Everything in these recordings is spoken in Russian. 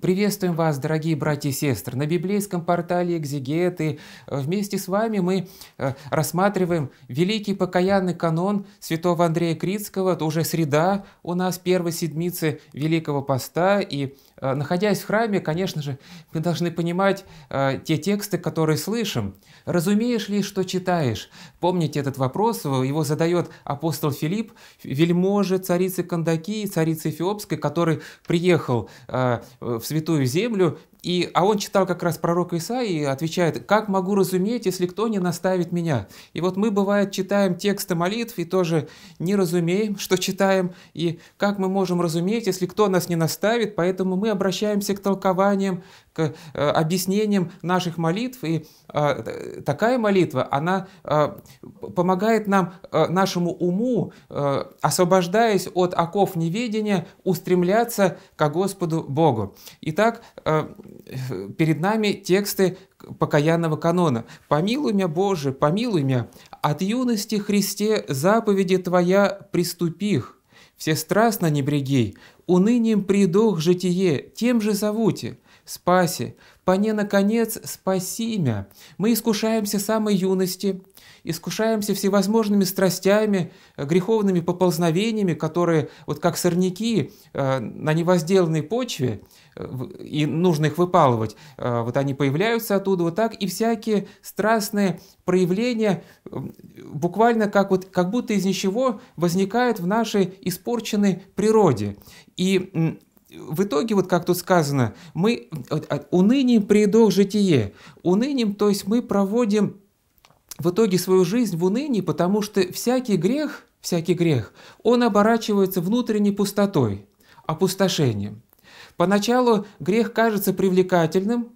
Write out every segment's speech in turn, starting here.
Приветствуем вас, дорогие братья и сестры, на библейском портале «Экзегеты». Вместе с вами мы э, рассматриваем великий покаянный канон святого Андрея Критского. Это уже среда у нас, первой седмицы Великого Поста, и Э, находясь в храме, конечно же, мы должны понимать э, те тексты, которые слышим. Разумеешь ли, что читаешь? Помните этот вопрос, э, его задает апостол Филипп, вельможи царицы Кандакии, царицы Эфиопской, который приехал в Святую Землю и, а он читал как раз пророка Исаии и отвечает, «Как могу разуметь, если кто не наставит меня?» И вот мы, бывает, читаем тексты молитв и тоже не разумеем, что читаем, и как мы можем разуметь, если кто нас не наставит, поэтому мы обращаемся к толкованиям к э, объяснениям наших молитв. И э, такая молитва, она э, помогает нам, нашему уму, освобождаясь от оков неведения, устремляться к Господу Богу. Итак, перед нами тексты покаянного канона. «Помилуй меня, Боже, помилуй меня, от юности Христе заповеди Твоя приступих, страстно не бреги унынием придох житие, тем же зовуте, спаси, пане, наконец, спаси мя. Мы искушаемся самой юности, искушаемся всевозможными страстями, греховными поползновениями, которые, вот как сорняки э, на невозделанной почве, э, и нужно их выпалывать, э, вот они появляются оттуда, вот так, и всякие страстные проявления, буквально как, вот, как будто из ничего возникают в нашей испорченной природе. И в итоге, вот как тут сказано, мы а, унынием приедох житие. Унынием, то есть мы проводим в итоге свою жизнь в унынии, потому что всякий грех, всякий грех, он оборачивается внутренней пустотой, опустошением. Поначалу грех кажется привлекательным,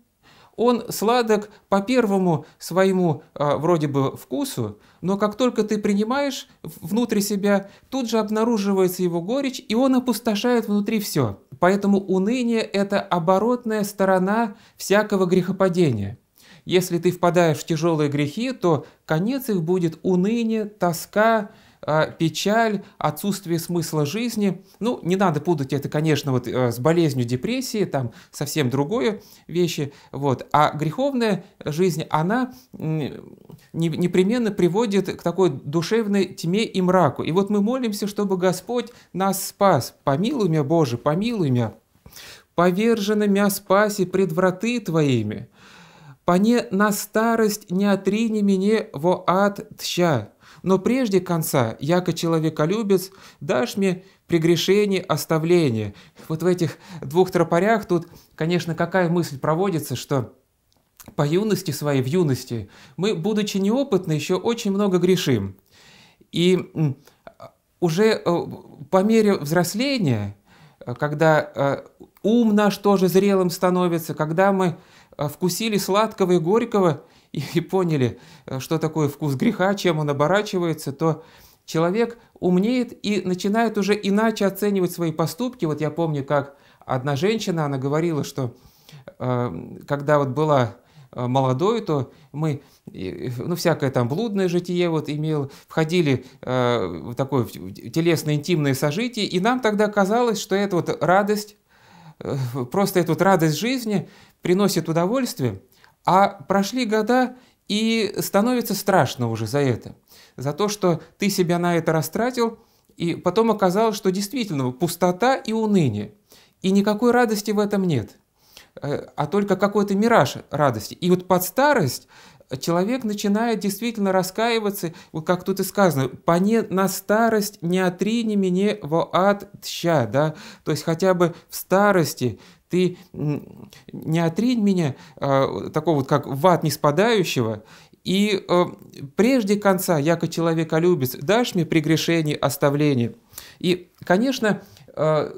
он сладок по первому своему э, вроде бы вкусу, но как только ты принимаешь внутри себя, тут же обнаруживается его горечь, и он опустошает внутри все. Поэтому уныние – это оборотная сторона всякого грехопадения. Если ты впадаешь в тяжелые грехи, то конец их будет уныние, тоска, а, печаль, отсутствие смысла жизни. Ну, не надо путать это, конечно, вот э, с болезнью депрессии, там совсем другое вещи. Вот. А греховная жизнь, она непременно приводит к такой душевной тьме и мраку. И вот мы молимся, чтобы Господь нас спас. Помилуй меня, Боже, помилуй меня. Повержено мя спаси пред враты Твоими. Пане на старость не отрини меня во ад тща но прежде конца, яко человеколюбец, дашь мне прегрешение, оставление». Вот в этих двух тропарях тут, конечно, какая мысль проводится, что по юности своей, в юности, мы, будучи неопытны, еще очень много грешим. И уже э, по мере взросления, э, когда э, ум наш тоже зрелым становится, когда мы вкусили сладкого и горького, и, и поняли, э, что такое вкус греха, чем он оборачивается, то человек умнеет и начинает уже иначе оценивать свои поступки. Вот я помню, как одна женщина, она говорила, что э, когда вот была э, молодой, то мы, ну, всякое там блудное житие вот имел, входили э, в такое телесно-интимное сожитие, и нам тогда казалось, что эта вот радость, э, просто эта вот радость жизни приносит удовольствие, а прошли года, и становится страшно уже за это. За то, что ты себя на это растратил, и потом оказалось, что действительно пустота и уныние. И никакой радости в этом нет, э, а только какой-то мираж радости. И вот под старость человек начинает действительно раскаиваться, вот как тут и сказано, по не, на старость не отри отрини меня во ад тща, да, то есть хотя бы в старости ты не отрень меня, а, такого вот как в ад не спадающего, и э, прежде конца, яко человеколюбец, дашь мне при прегрешение, оставление. И, конечно, э,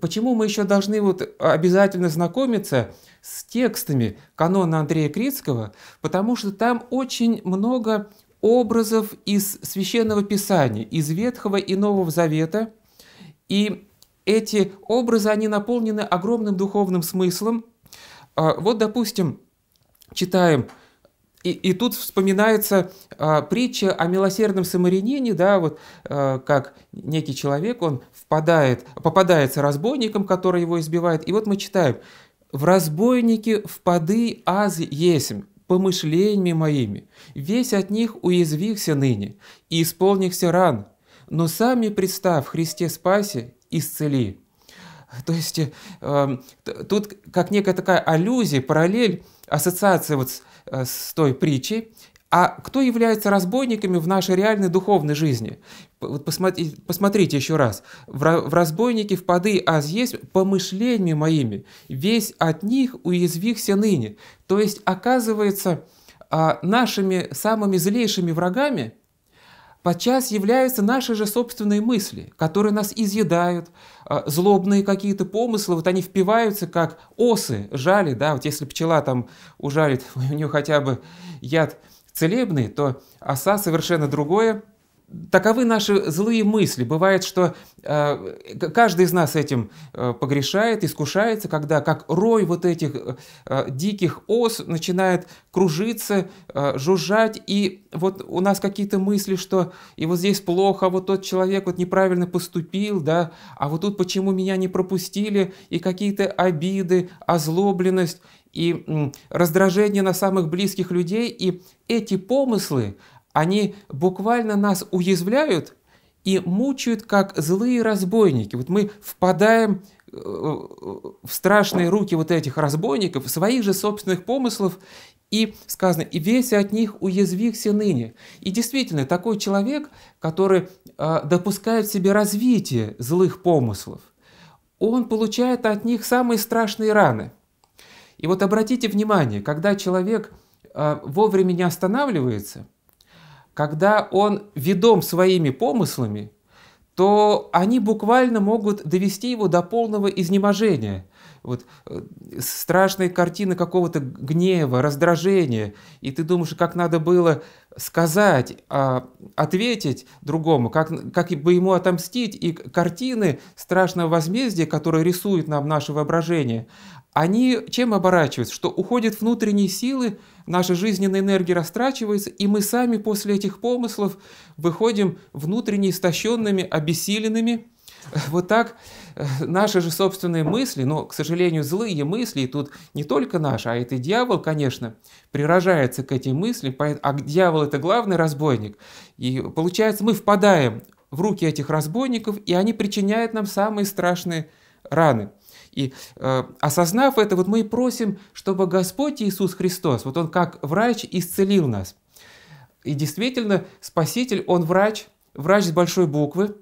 почему мы еще должны вот обязательно знакомиться с текстами канона Андрея Критского? Потому что там очень много образов из Священного Писания, из Ветхого и Нового Завета. И эти образы, они наполнены огромным духовным смыслом. А, вот, допустим, читаем, и, и тут вспоминается а, притча о милосердном самарянине, да, вот а, как некий человек, он впадает, попадается разбойником, который его избивает, и вот мы читаем, «В разбойнике впады аз есмь, помышлениями моими, весь от них уязвихся ныне, и исполнихся ран, но сами представ Христе спасе, исцели. То есть э, тут как некая такая аллюзия, параллель, ассоциация вот с, э, с той притчей. А кто является разбойниками в нашей реальной духовной жизни? Вот посмотрите, посмотрите еще раз. В, в разбойнике впады, аз есть помышлениями моими, весь от них уязвихся ныне. То есть, оказывается, э, нашими самыми злейшими врагами – Подчас являются наши же собственные мысли, которые нас изъедают, а, злобные какие-то помыслы, вот они впиваются, как осы жали, да, вот если пчела там ужалит, у нее хотя бы яд целебный, то оса совершенно другое – таковы наши злые мысли. Бывает, что э, каждый из нас этим э, погрешает, искушается, когда как рой вот этих э, диких ос начинает кружиться, э, жужжать, и вот у нас какие-то мысли, что и вот здесь плохо, а вот тот человек вот неправильно поступил, да, а вот тут почему меня не пропустили, и какие-то обиды, озлобленность, и раздражение на самых близких людей, и эти помыслы, они буквально нас уязвляют и мучают, как злые разбойники. Вот мы впадаем э, в страшные руки вот этих разбойников, своих же собственных помыслов, и сказано, и весь от них уязвихся ныне. И действительно, такой человек, который э, допускает в себе развитие злых помыслов, он получает от них самые страшные раны. И вот обратите внимание, когда человек э, вовремя не останавливается – когда он ведом своими помыслами, то они буквально могут довести его до полного изнеможения. Вот э, страшные картины какого-то гнева, раздражения, и ты думаешь, как надо было сказать, а, ответить другому, как, как бы ему отомстить. И картины страшного возмездия, которые рисуют нам наше воображение, они чем оборачиваются? Что уходят внутренние силы, наша жизненная энергия растрачивается, и мы сами после этих помыслов выходим внутренне истощенными, обессиленными. Вот так э, наши же собственные мысли, но, к сожалению, злые мысли, и тут не только наши, а это и дьявол, конечно, прирожается к этим мыслям, а дьявол – это главный разбойник. И получается, мы впадаем в руки этих разбойников, и они причиняют нам самые страшные раны – и э, осознав это, вот мы и просим, чтобы Господь Иисус Христос, вот Он как врач исцелил нас. И действительно, Спаситель, Он врач, врач с большой буквы.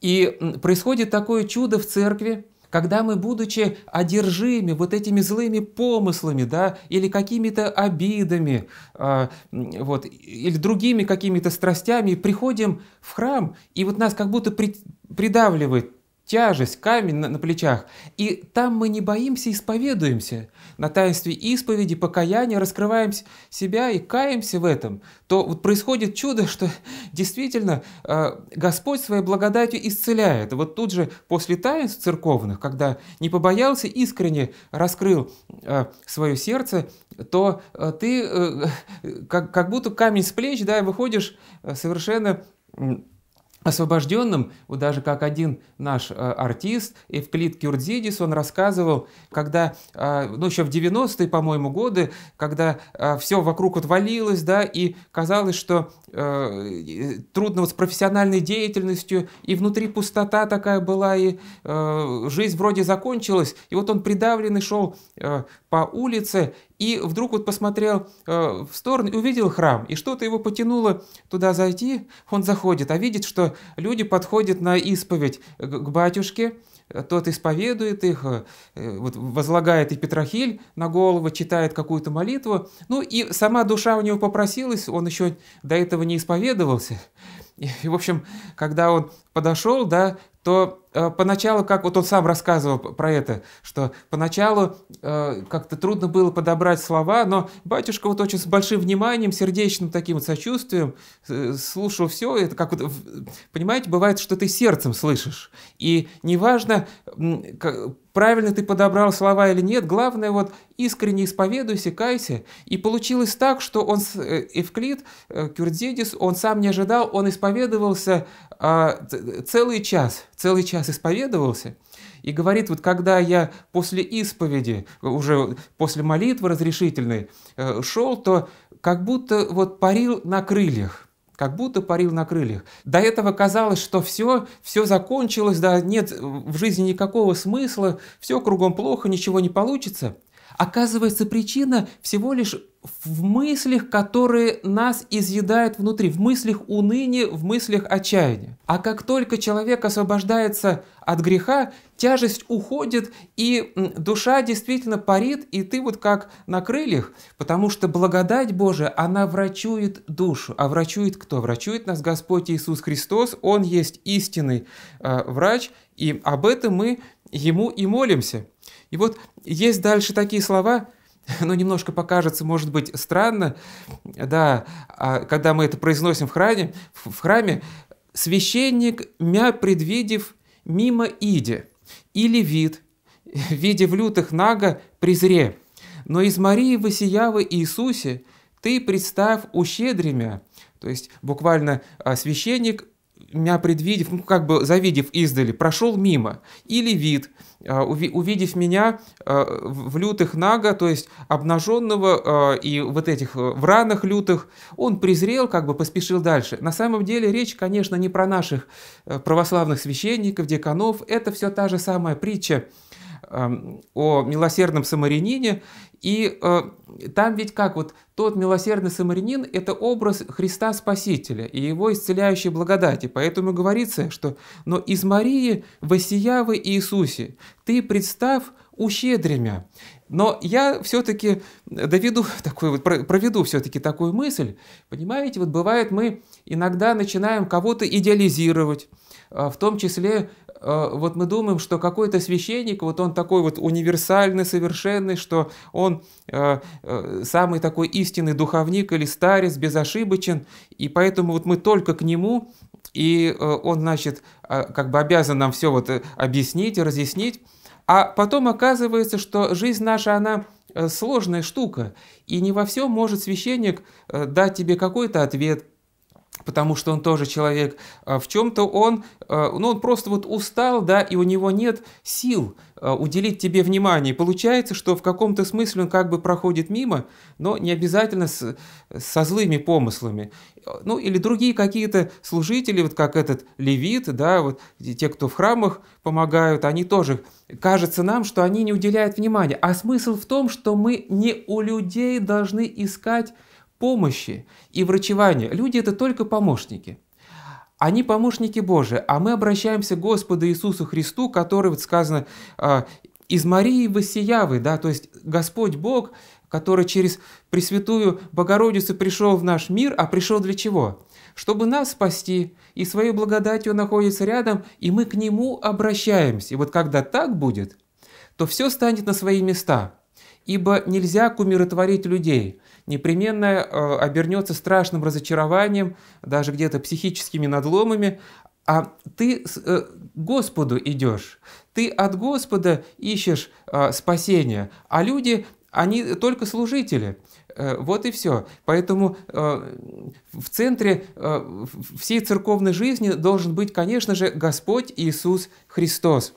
И происходит такое чудо в церкви, когда мы, будучи одержимы вот этими злыми помыслами, да, или какими-то обидами, э, вот, или другими какими-то страстями, приходим в храм, и вот нас как будто при, придавливает тяжесть, камень на, на плечах. И там мы не боимся, исповедуемся. На таинстве исповеди, покаяния раскрываем себя и каемся в этом. То вот происходит чудо, что действительно э, Господь своей благодатью исцеляет. Вот тут же после таинств церковных, когда не побоялся, искренне раскрыл э, свое сердце, то э, ты э, как, как будто камень с плеч, да, и выходишь э, совершенно... Э, освобожденным, вот даже как один наш э, артист Эвклид Кюрдзидис, он рассказывал, когда, э, ну еще в 90-е, по-моему, годы, когда э, все вокруг отвалилось, да, и казалось, что э, трудно вот с профессиональной деятельностью, и внутри пустота такая была, и э, жизнь вроде закончилась, и вот он придавленный шел э, по улице, и вдруг вот посмотрел э, в сторону и увидел храм, и что-то его потянуло туда зайти, он заходит, а видит, что люди подходят на исповедь к, к батюшке, тот исповедует их, э, вот возлагает и Петрохиль на голову, читает какую-то молитву. Ну и сама душа у него попросилась, он еще до этого не исповедовался. И, в общем, когда он подошел, да, то Э, поначалу, как вот он сам рассказывал про это, что поначалу э, как-то трудно было подобрать слова, но батюшка вот очень с большим вниманием, сердечным таким вот сочувствием э, слушал все, это как вот, понимаете, бывает, что ты сердцем слышишь, и неважно, как, правильно ты подобрал слова или нет, главное вот искренне исповедуйся, кайся. И получилось так, что он, Евклид, э, э, Кюрдзидис, он сам не ожидал, он исповедовался э, целый час, целый час нас исповедовался, и говорит, вот когда я после исповеди, уже после молитвы разрешительной э, шел, то как будто вот парил на крыльях как будто парил на крыльях. До этого казалось, что все, все закончилось, да, нет в жизни никакого смысла, все кругом плохо, ничего не получится. Оказывается, причина всего лишь в мыслях, которые нас изъедают внутри, в мыслях уныния, в мыслях отчаяния. А как только человек освобождается от греха, тяжесть уходит, и душа действительно парит, и ты вот как на крыльях, потому что благодать Божия, она врачует душу. А врачует кто? Врачует нас Господь Иисус Христос, Он есть истинный э, врач, и об этом мы Ему и молимся. И вот есть дальше такие слова, но ну, немножко покажется, может быть, странно, да, а когда мы это произносим в храме, в храме «священник, мя предвидев, мимо иди или вид, видя в лютых нага, презре, но из Марии Васиявы Иисусе ты представ ущедремя». То есть буквально а, священник меня предвидев, ну как бы завидев издали, прошел мимо. Или вид, а, увидев меня а, в лютых нага, то есть обнаженного а, и вот этих э, в ранах лютых, он презрел, как бы поспешил дальше. На самом деле речь, конечно, не про наших э, православных священников, деканов, это все та же самая притча, Эм, о милосердном самарянине. И э, там ведь как вот тот милосердный самарянин – это образ Христа Спасителя и его исцеляющей благодати. Поэтому говорится, что «но из Марии воссиявы Иисусе, ты представ ущедремя». Но я все-таки доведу такой вот проведу все-таки такую мысль. Понимаете, вот бывает мы иногда начинаем кого-то идеализировать, э, в том числе Э, вот мы думаем, что какой-то священник, вот он такой вот универсальный, совершенный, что он э, э, самый такой истинный духовник или старец, безошибочен, и поэтому вот мы только к нему, и он, значит, как бы обязан нам все вот объяснить и разъяснить. А потом оказывается, что жизнь наша, она сложная штука, и не во всем может священник дать тебе какой-то ответ – потому что он тоже человек. А, в чем-то он, а, ну, он просто вот устал, да, и у него нет сил а, уделить тебе внимание. Получается, что в каком-то смысле он как бы проходит мимо, но не обязательно с, со злыми помыслами. Ну, или другие какие-то служители, вот как этот левит, да, вот те, кто в храмах помогают, они тоже, кажется нам, что они не уделяют внимания. А смысл в том, что мы не у людей должны искать помощи и врачевания. Люди – это только помощники. Они помощники Божии, а мы обращаемся к Господу Иисусу Христу, который, вот сказано, а, из Марии Воссиявы, да, то есть Господь Бог, который через Пресвятую Богородицу пришел в наш мир, а пришел для чего? Чтобы нас спасти, и своей благодатью находится рядом, и мы к Нему обращаемся. И вот когда так будет, то все станет на свои места, ибо нельзя кумиротворить людей непременно э, обернется страшным разочарованием, даже где-то психическими надломами, а ты э, к Господу идешь, ты от Господа ищешь э, спасения, а люди, они только служители. Вот и все. Поэтому в центре всей церковной жизни должен быть, конечно же, Господь Иисус Христос.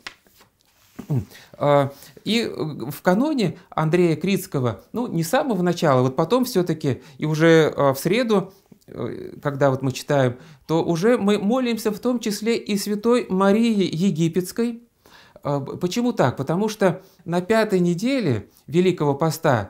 А, и в каноне Андрея Крицкого, ну, не с самого начала, вот потом все-таки, и уже а, в среду, э, когда вот мы читаем, то уже мы молимся в том числе и Святой Марии Египетской. А, почему так? Потому что на пятой неделе Великого Поста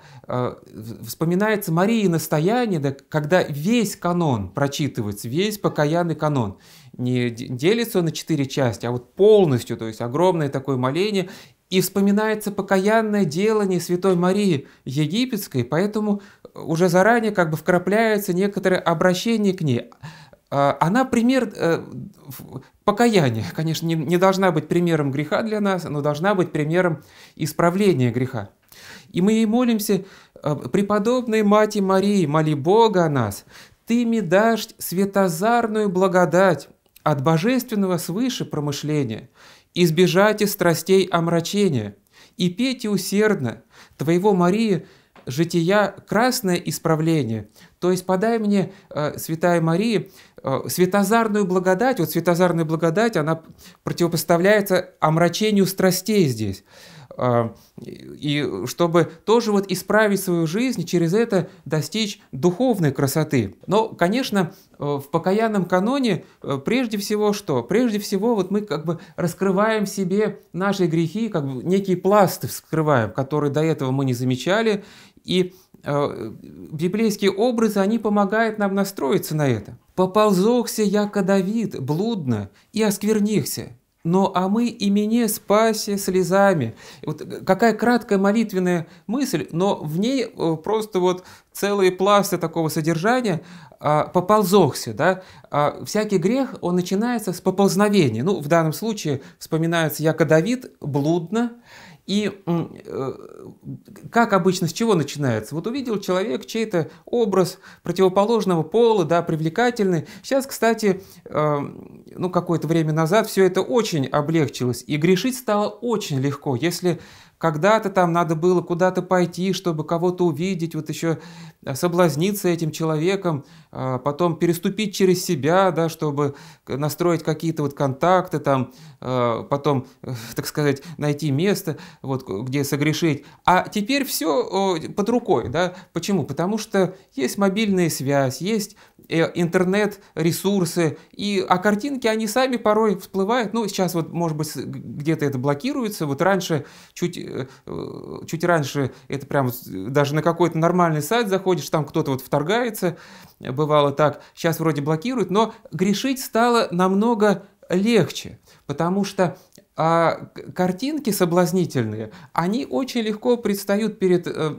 вспоминается Марии настояние, когда весь канон прочитывается, весь покаянный канон не делится на четыре части, а вот полностью, то есть огромное такое моление, и вспоминается покаянное делание Святой Марии Египетской, поэтому э, уже заранее как бы вкрапляется некоторое обращение к ней. А, она пример э, покаяния, конечно, не должна быть примером греха для нас, но должна быть примером исправления греха. И мы ей молимся, э, преподобной Мати Марии, моли Бога о нас, Ты мне дашь светозарную благодать, от божественного свыше промышления, избежайте страстей омрачения, и пейте усердно, твоего Марии жития красное исправление. То есть подай мне, э, Святая Мария, э, светозарную благодать. Вот светозарная благодать, она противопоставляется омрачению страстей здесь. А, и чтобы тоже вот исправить свою жизнь, и через это достичь духовной красоты. Но, конечно, э, в покаянном каноне э, прежде всего что? Прежде всего вот мы как бы раскрываем себе наши грехи, как бы некие пласты вскрываем, которые до этого мы не замечали, и э, библейские образы, они помогают нам настроиться на это. «Поползохся я, Давид блудно и осквернихся, но а мы имене спаси слезами. Вот какая краткая молитвенная мысль, но в ней э, просто вот целые пласты такого содержания а, поползохся, да, а, всякий грех, он начинается с поползновения, ну, в данном случае вспоминается Яко Давид, блудно, и э, как обычно, с чего начинается? Вот увидел человек чей-то образ противоположного пола, да, привлекательный. Сейчас, кстати, э, ну, какое-то время назад все это очень облегчилось, и грешить стало очень легко. Если когда-то там надо было куда-то пойти, чтобы кого-то увидеть, вот еще соблазниться этим человеком, а, потом переступить через себя, да, чтобы настроить какие-то вот контакты, там, а, потом, э, так сказать, найти место, вот, где согрешить. А теперь все под рукой. Да? Почему? Потому что есть мобильная связь, есть э, интернет-ресурсы, и, а картинки, они сами порой всплывают. Ну, сейчас вот, может быть, где-то это блокируется. Вот раньше, чуть, э, чуть раньше, это прям даже на какой-то нормальный сайт заходит, заходишь, там кто-то вот вторгается, бывало так, сейчас вроде блокируют, но грешить стало намного легче, потому что а картинки соблазнительные, они очень легко предстают перед э,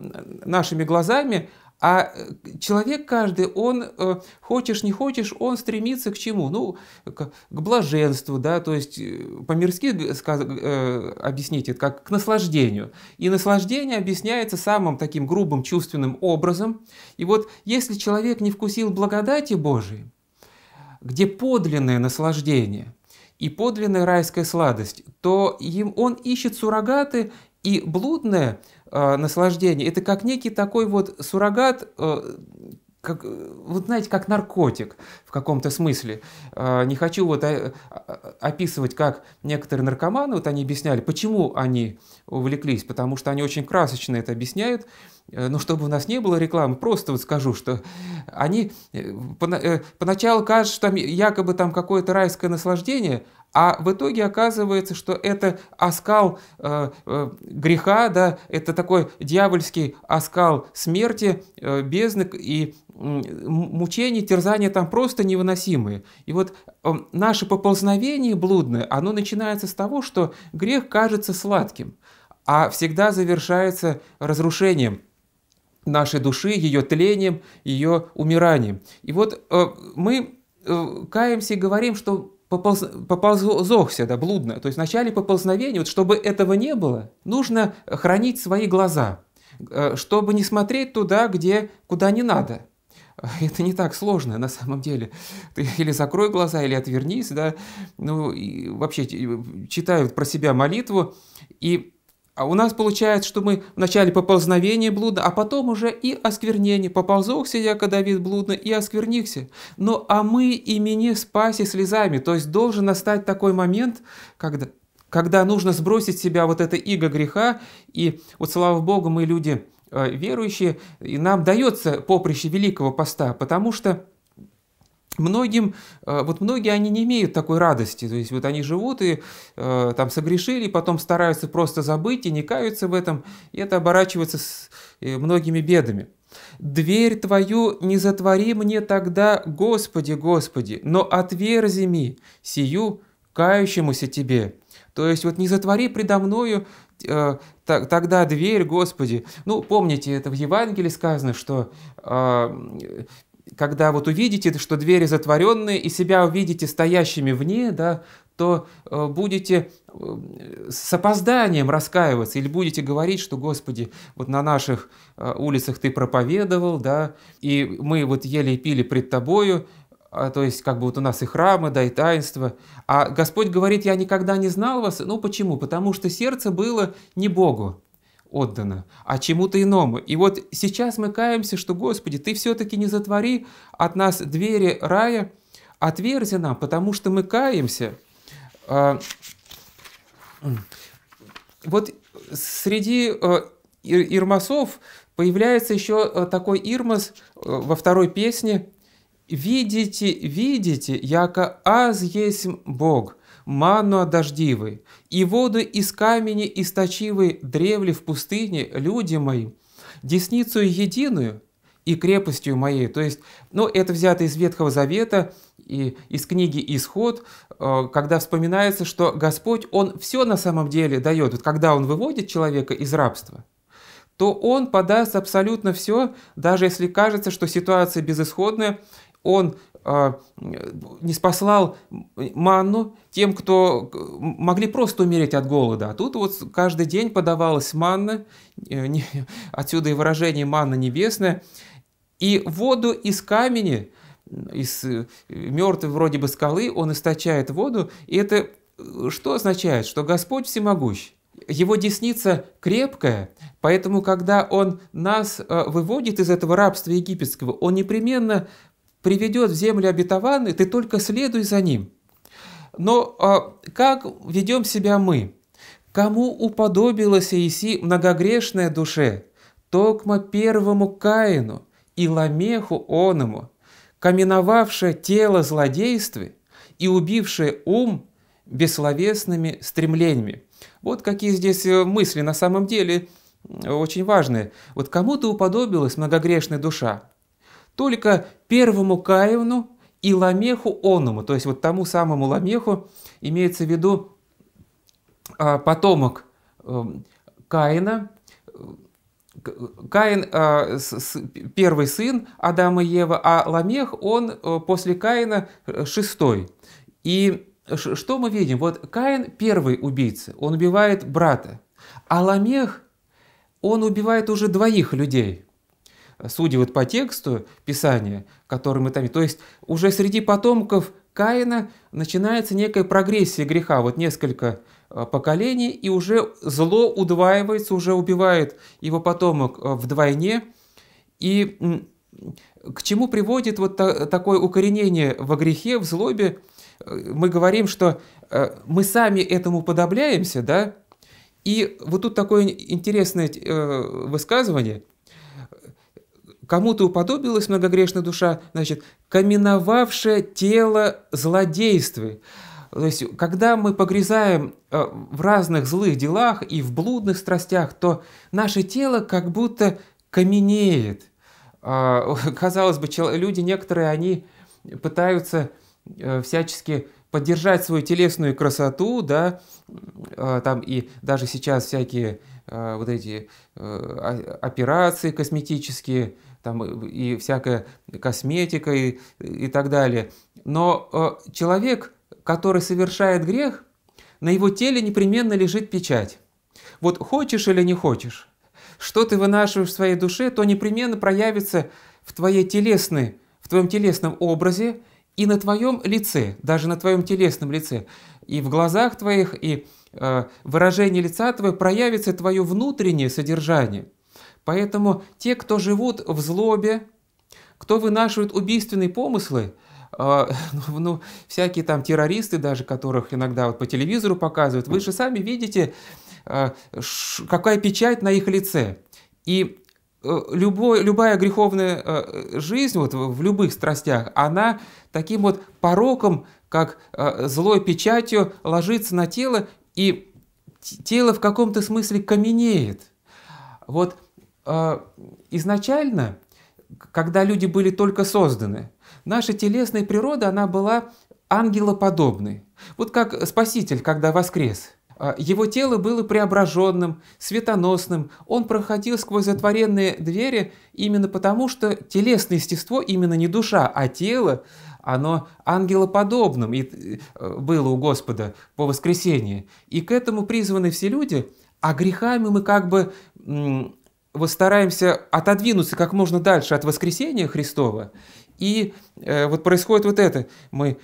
нашими глазами, а э, человек каждый, он, э, хочешь не хочешь, он стремится к чему? Ну, к, к блаженству, да, то есть э, по-мирски сказ... это как к наслаждению. И наслаждение объясняется самым таким грубым чувственным образом. И вот если человек не вкусил благодати Божией, где подлинное наслаждение и подлинная райская сладость, то им он ищет суррогаты и блудное – Э, наслаждение. Это как некий такой вот суррогат, э, как, э, вот знаете, как наркотик в каком-то смысле. Не хочу вот описывать, как некоторые наркоманы, вот они объясняли, почему они увлеклись, потому что они очень красочно это объясняют, но чтобы у нас не было рекламы, просто вот скажу, что они поначалу кажется, что якобы там какое-то райское наслаждение – а в итоге оказывается, что это оскал э, э, греха, да, это такой дьявольский оскал смерти, э, бездны и э, мучения, терзания там просто невыносимые. И вот э, наше поползновение блудное, оно начинается с того, что грех кажется сладким, а всегда завершается разрушением нашей души, ее тлением, ее умиранием. И вот э, мы э, каемся и говорим, что пополз... поползохся, да, блудно. То есть в начале поползновения, вот чтобы этого не было, нужно хранить свои глаза, э, чтобы не смотреть туда, где, куда не надо. Э, это не так сложно на самом деле. Ты или закрой глаза, или отвернись, да. Ну, и вообще э, читают про себя молитву, и а у нас получается, что мы вначале поползновение блудно, а потом уже и осквернение. Поползохся я, когда вид блудно, и осквернихся. Но а мы и имени спаси слезами. То есть должен настать такой момент, когда, когда нужно сбросить с себя вот это иго греха. И вот слава Богу, мы люди э, верующие, и нам дается поприще великого поста, потому что Многим, э, вот многие они не имеют такой радости, то есть вот они живут и э, там согрешили, потом стараются просто забыть и не каются в этом, и это оборачивается с э, многими бедами. «Дверь Твою не затвори мне тогда, Господи, Господи, но отверзими сию кающемуся Тебе». То есть вот не затвори предо мною э, тогда дверь, Господи. Ну, помните, это в Евангелии сказано, что э, когда вот увидите, что двери затворенные, и себя увидите стоящими вне, да, то э, будете э, с опозданием раскаиваться или будете говорить, что, Господи, вот на наших э, улицах Ты проповедовал, да, и мы вот ели и пили пред Тобою, а, то есть как бы вот у нас и храмы, да, и таинства. А Господь говорит, я никогда не знал вас. Ну почему? Потому что сердце было не Богу отдано, а чему-то иному. И вот сейчас мы каемся, что, Господи, Ты все-таки не затвори от нас двери рая, отверзи нам, потому что мы каемся. А, вот среди э, ирмасов появляется еще э, такой ирмас э, во второй песне «Видите, видите, яко аз есть Бог» манно дождивы, и воду из камени источивы древли в пустыне, люди мои, десницу единую и крепостью моей». То есть, ну, это взято из Ветхого Завета, и из книги «Исход», э, когда вспоминается, что Господь, Он все на самом деле дает. Вот когда Он выводит человека из рабства, то Он подаст абсолютно все, даже если кажется, что ситуация безысходная, Он а, не спаслал манну тем, кто могли просто умереть от голода. А тут вот каждый день подавалась манна, э, отсюда и выражение «манна небесная», и воду из камени, из э, мертвой вроде бы скалы, он источает воду, и это э, что означает? Что Господь всемогущ. Его десница крепкая, поэтому, когда Он нас выводит из этого рабства египетского, Он непременно приведет в землю обетованную, ты только следуй за ним. Но а, как ведем себя мы? Кому уподобилась Иси многогрешная душе? Токма первому Каину и Ламеху оному, каменовавшее тело злодействе и убившее ум бессловесными стремлениями. Вот какие здесь э, мысли на самом деле очень важные. Вот кому ты уподобилась многогрешная душа, только первому Каину и Ламеху оному, то есть вот тому самому Ламеху имеется в виду а, потомок эм, Каина, Каин а, первый сын Адама и Ева, а Ламех, он э, после Каина э, шестой. И что мы видим? Вот Каин первый убийца, он убивает брата, а Ламех, он убивает уже двоих людей. Судя вот по тексту Писания, который мы там... То есть уже среди потомков Каина начинается некая прогрессия греха, вот несколько э, поколений, и уже зло удваивается, уже убивает его потомок э, вдвойне. И к чему приводит вот такое укоренение во грехе, в злобе? Э, мы говорим, что мы сами этому подобляемся, да? И вот тут такое интересное высказывание – Кому-то уподобилась многогрешная душа, значит, каменовавшая тело злодействы. То есть, когда мы погрязаем э, в разных злых делах и в блудных страстях, то наше тело как будто каменеет. А, казалось бы, люди некоторые, они пытаются э, всячески поддержать свою телесную красоту, да, э, там и даже сейчас всякие вот эти операции косметические, там э, и всякая косметика и, э, и так далее. Но э, человек, который совершает грех, на его теле непременно лежит печать. Вот хочешь или не хочешь, что ты вынашиваешь в своей душе, то непременно проявится в твоей телесной, в твоем телесном образе и на твоем лице, даже на твоем телесном лице, и в глазах твоих, и э, выражении лица твоего проявится твое внутреннее содержание – Поэтому те, кто живут в злобе, кто вынашивает убийственные помыслы, а, ну, ну, всякие там террористы даже, которых иногда вот по телевизору показывают, вы же сами видите, а, какая печать на их лице. И э, любой, любая греховная э, жизнь вот в, любых страстях, она таким вот пороком, как э, злой печатью, ложится на тело, и тело в каком-то смысле каменеет. Вот а, изначально, когда люди были только созданы, наша телесная природа, она была ангелоподобной. Вот как Спаситель, когда воскрес. А, его тело было преображенным, светоносным, он проходил сквозь затворенные двери именно потому, что телесное естество, именно не душа, а тело, оно ангелоподобным и э, было у Господа по воскресенье. И к этому призваны все люди, а грехами мы как бы вот стараемся отодвинуться как можно дальше от воскресения Христова, и э, вот происходит вот это. Мы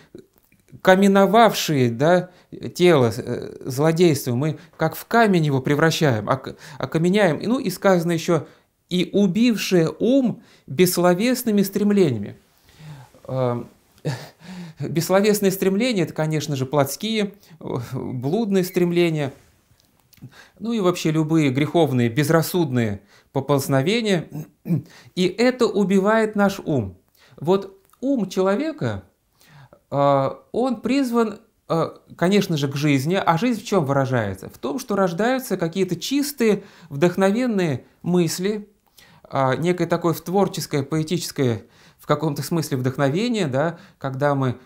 каменовавшие да, тело э, злодейства, мы как в камень его превращаем, ок окаменяем. Ну и сказано еще, и убившие ум бессловесными стремлениями. Э, бессловесные стремления – это, конечно же, плотские, э, блудные стремления – ну и вообще любые греховные, безрассудные поползновения. И это убивает наш ум. Вот ум человека, э, он призван, э, конечно же, к жизни. А жизнь в чем выражается? В том, что рождаются какие-то чистые, вдохновенные мысли, э, некое такое творческое, поэтическое в каком-то смысле вдохновение, да, когда мы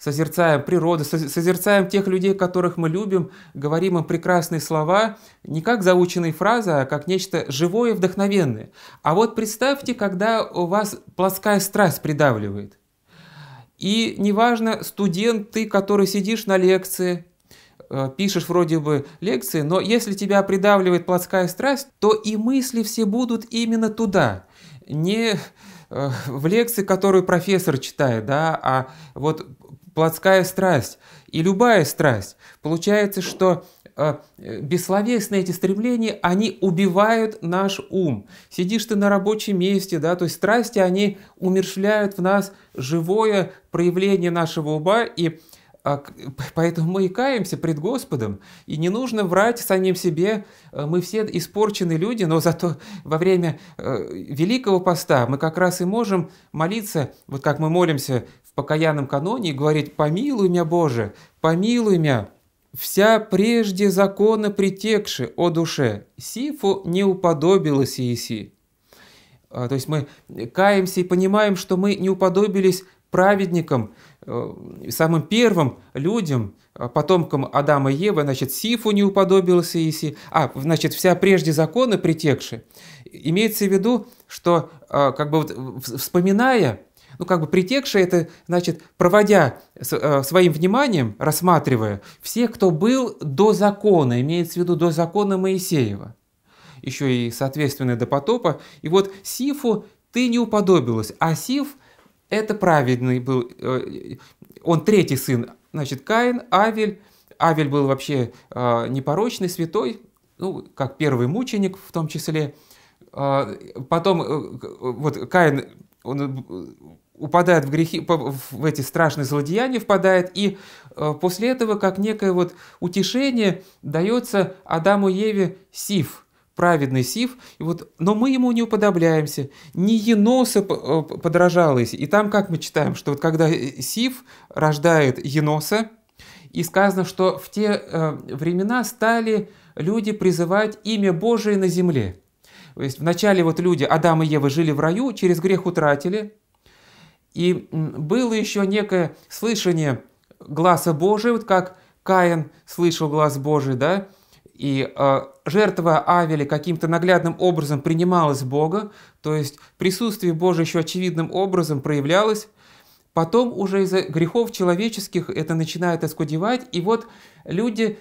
созерцаем природу, созерцаем тех людей, которых мы любим, говорим им прекрасные слова, не как заученные фразы, а как нечто живое и вдохновенное. А вот представьте, когда у вас плоская страсть придавливает. И неважно, студент ты, который сидишь на лекции, э, пишешь вроде бы лекции, но если тебя придавливает плотская страсть, то и мысли все будут именно туда, не Э, в лекции, которую профессор читает, да, а вот плотская страсть и любая страсть. Получается, что э, бессловесные эти стремления, они убивают наш ум. Сидишь ты на рабочем месте, да, то есть страсти, они умершляют в нас живое проявление нашего ума, и а поэтому мы и каемся пред Господом, и не нужно врать самим себе. Э, мы все испорчены люди, но зато во время э, Великого Поста мы как раз и можем молиться, вот как мы молимся в покаянном каноне, и говорить «Помилуй меня, Боже, помилуй меня, вся прежде закона притекши, о душе, сифу не уподобилась Ииси». А, то есть мы каемся и понимаем, что мы не уподобились Праведником, э, самым первым людям, э, потомкам Адама и Евы, значит, Сифу не уподобился Иси, а, значит, вся прежде законы притекши. Имеется в виду, что, э, как бы, вот, вспоминая, ну, как бы притекшие, это значит, проводя своим вниманием, рассматривая все, кто был до закона, имеется в виду до закона Моисеева, еще и, соответственно, до потопа. И вот Сифу ты не уподобилась, а Сиф – это праведный был, э, он третий сын, значит, Каин, Авель. Авель был вообще а, непорочный, святой, ну, как первый мученик в том числе. А, потом, э, вот Каин, он э, упадает в грехи, в эти страшные злодеяния впадает, и после этого, как некое вот утешение, дается Адаму Еве Сиф – праведный Сив, и вот, но мы ему не уподобляемся, не Еноса э, подражалось. И там как мы читаем, что вот когда э, Сив рождает Еноса, и сказано, что в те э, времена стали люди призывать имя Божие на земле. То есть вначале вот люди, Адам и Ева, жили в раю, через грех утратили. И было еще некое слышание гласа Божия, вот как Каин слышал глаз Божий, да, и э, жертва Авеля каким-то наглядным образом принималась Бога, то есть присутствие Божие еще очевидным образом проявлялось. Потом уже из-за грехов человеческих это начинает оскудевать, и вот люди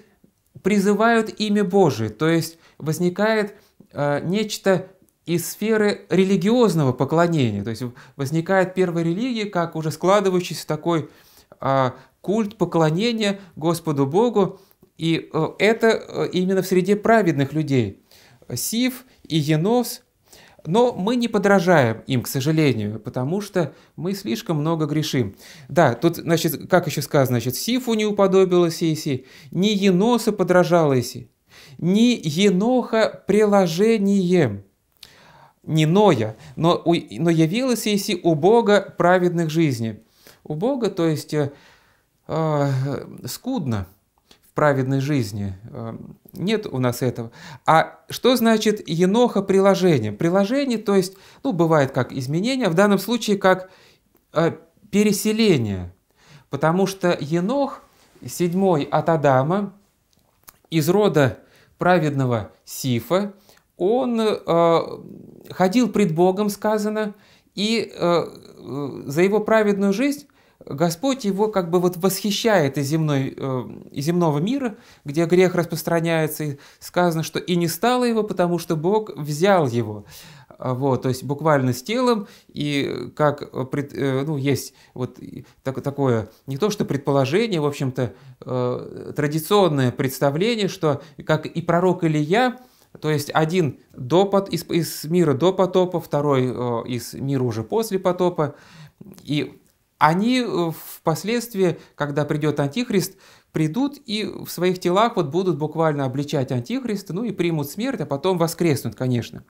призывают имя Божие, то есть возникает э, нечто из сферы религиозного поклонения, то есть возникает первая религия, как уже складывающийся такой э, культ поклонения Господу Богу, и э, это э, именно в среде праведных людей. Сив и Енос. Но мы не подражаем им, к сожалению, потому что мы слишком много грешим. Да, тут, значит, как еще сказано, значит, Сифу не уподобилась Иси, не Еноса подражала Иси, не Еноха приложением, не Ноя, но, у, но явилась Иси у Бога праведных жизней. У Бога, то есть, э, э, скудно – праведной жизни. Э, нет у нас этого. А что значит еноха приложение? Приложение, то есть, ну, бывает как изменение, в данном случае как э, переселение. Потому что енох, седьмой от Адама, из рода праведного Сифа, он э, ходил пред Богом, сказано, и за его праведную жизнь Господь его как бы вот восхищает из, земной, э, из земного мира, где грех распространяется, и сказано, что и не стало его, потому что Бог взял его. А, вот, то есть буквально с телом, и как э, ну, есть вот такое, не то что предположение, в общем-то, э, традиционное представление, что как и пророк Илья, то есть один до, из, из мира до потопа, второй из мира уже после потопа, и они э, впоследствии, когда придет Антихрист, придут и в своих телах вот будут буквально обличать Антихриста, ну и примут смерть, а потом воскреснут, конечно.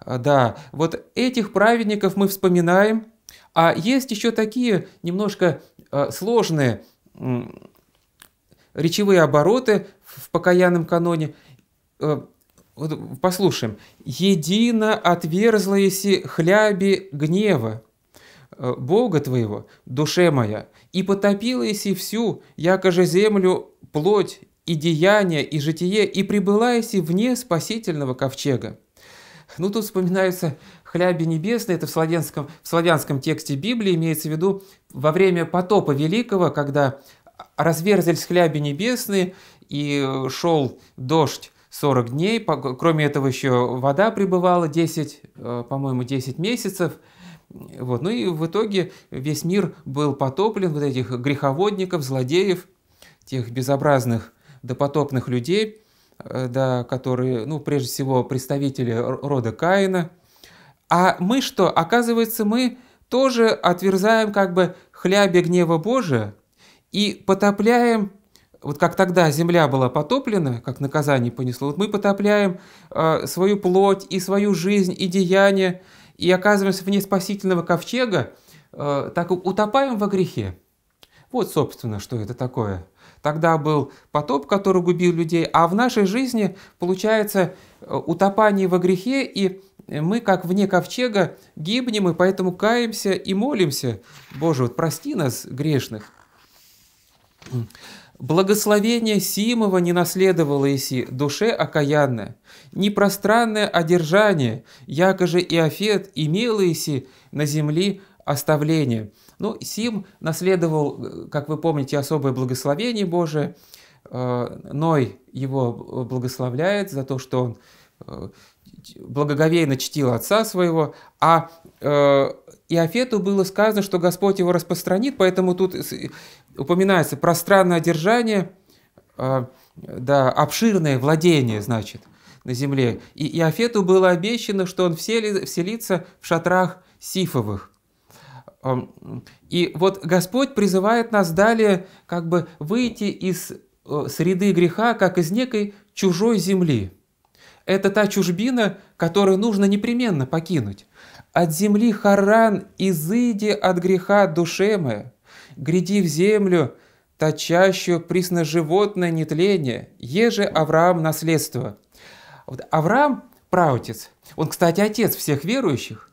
А, да, вот этих праведников мы вспоминаем, а есть еще такие немножко э, сложные речевые обороты в покаянном каноне. Э, послушаем. «Едино отверзлоеси хляби гнева, Э, Бога твоего, душе моя, и потопилась и всю, якоже землю, плоть и деяние, и житие, и пребылась и вне спасительного ковчега». Ну, тут вспоминаются хляби небесные, это в славянском, в славянском тексте Библии имеется в виду во время потопа великого, когда разверзались хляби небесные, и э, шел дождь 40 дней, кроме этого еще вода пребывала 10, э, по-моему, 10 месяцев – вот. Ну и в итоге весь мир был потоплен, вот этих греховодников, злодеев, тех безобразных допотопных людей, э, да, которые, ну, прежде всего, представители рода Каина. А мы что? Оказывается, мы тоже отверзаем как бы хлябе гнева Божия и потопляем вот как тогда земля была потоплена, как наказание понесло, вот мы потопляем э, свою плоть и свою жизнь и деяния и оказываемся вне спасительного ковчега, э, так утопаем во грехе. Вот, собственно, что это такое. Тогда был потоп, который губил людей, а в нашей жизни получается э, утопание во грехе, и мы, как вне ковчега, гибнем, и поэтому каемся и молимся. Боже, вот прости нас, грешных. Благословение Симова не наследовало Иси, душе окаянная. непространное, пространное одержание, якоже Иофет имел Иси на земле оставление. Ну, Сим наследовал, как вы помните, особое благословение Божие. Э, Ной его благословляет за то, что он э, благоговейно чтил отца своего, а э, Иофету было сказано, что Господь его распространит, поэтому тут упоминается пространное одержание, а, да, обширное владение, значит, на земле. И Иофету было обещано, что он вселится в шатрах сифовых. А, и вот Господь призывает нас далее как бы выйти из э, среды греха, как из некой чужой земли. Это та чужбина, которую нужно непременно покинуть. «От земли Харан изыди от греха, душе моя, гряди в землю, точащую присно животное нетление, еже Авраам наследство». Вот Авраам – праотец. Он, кстати, отец всех верующих.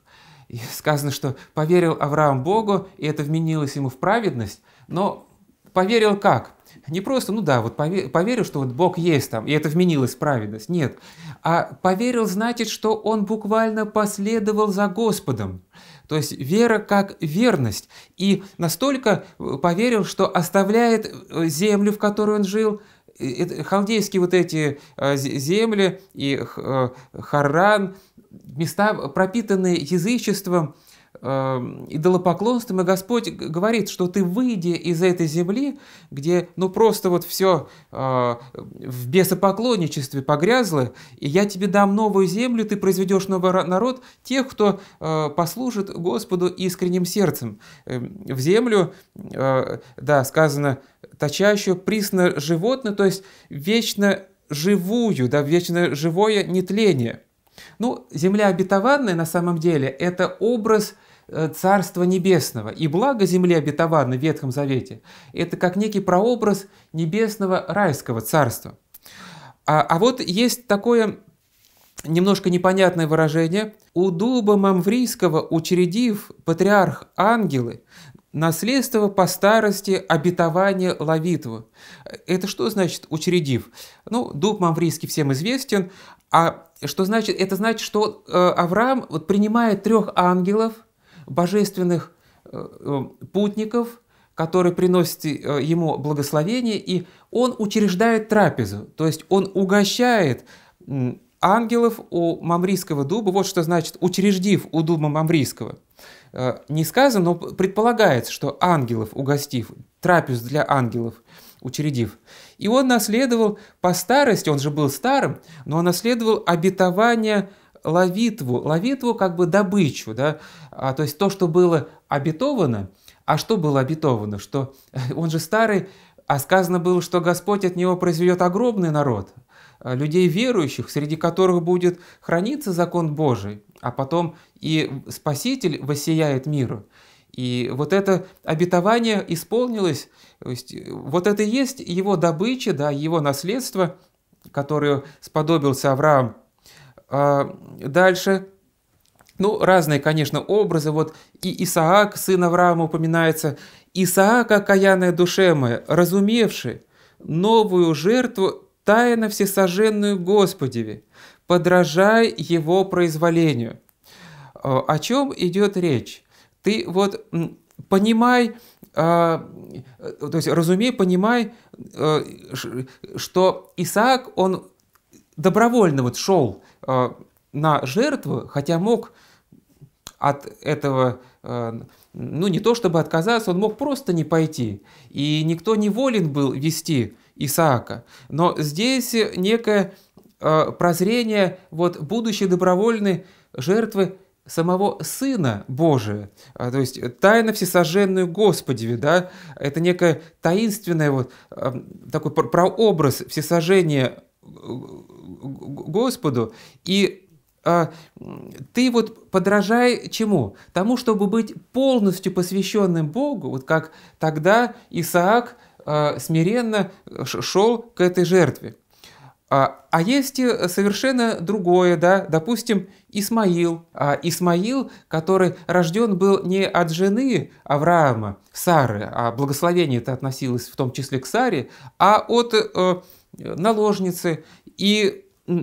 И сказано, что поверил Авраам Богу, и это вменилось ему в праведность, но поверил как? Не просто, ну да, вот поверил, что вот Бог есть там, и это вменилось в праведность. Нет. А поверил значит, что он буквально последовал за Господом. То есть вера как верность. И настолько э, поверил, что оставляет э, землю, в которой он жил, э, халдейские вот эти земли и Харран, места, пропитанные язычеством, Эм, идолопоклонством, и Господь говорит, что ты выйди из этой земли, где ну просто вот все э, а, в бесопоклонничестве погрязло, и я тебе дам новую землю, ты произведешь новый народ, тех, кто э, послужит Господу искренним сердцем. Э, в землю, э, да, сказано, точащую присно животное, то есть вечно живую, да, вечно живое нетление – ну, земля обетованная на самом деле – это образ э, Царства Небесного. И благо земли обетованной в Ветхом Завете – это как некий прообраз небесного райского царства. А, а вот есть такое немножко непонятное выражение. «У дуба мамврийского учредив патриарх ангелы, наследство по старости обетование лавитву». Э, это что значит «учредив»? Ну, дуб мамврийский всем известен, а что значит? Это значит, что э, Авраам вот принимает трех ангелов, божественных э, э, путников, которые приносят ему благословение, и он учреждает трапезу, то есть он угощает ангелов у мамрийского дуба, вот что значит «учреждив у дуба мамрийского». Не сказано, но предполагается, что ангелов угостив, трапез для ангелов учредив – и он наследовал по старости, он же был старым, но он наследовал обетование лавитву, лавитву как бы добычу, да, а, то есть то, что было обетовано, а что было обетовано, что э, он же старый, а сказано было, что Господь от него произведет огромный народ, э, людей верующих, среди которых будет храниться закон Божий, а потом и Спаситель воссияет миру. И вот это обетование исполнилось, э, вот это и есть его добыча, да, его наследство, которое сподобился Авраам. А дальше, ну, разные, конечно, образы. Вот и Исаак, сын Авраама, упоминается. Исаак, окаянная душе моя, разумевший новую жертву тайно всесожженную Господеве, подражай его произволению. А, о чем идет речь? Ты вот понимай, а, э, то есть разумей, понимай, э, что Исаак, он добровольно вот шел э, на жертву, хотя мог от этого, ну не то чтобы отказаться, он мог просто не пойти. И никто не волен был вести Исаака. Но здесь некое прозрение вот будущей добровольной жертвы самого Сына Божия, а, то есть э, тайна всесожженную Господи, да, это некое таинственное вот э, такой прообраз всесожжения э, Господу, и а, ты вот подражай чему? Тому, чтобы быть полностью посвященным Богу, вот как тогда Исаак а, смиренно шел к этой жертве. А, а, есть э, совершенно другое, да, допустим, Исмаил. А Исмаил, который рожден был не от жены Авраама, Сары, а благословение это относилось в том числе к Саре, а от э, наложницы. И э,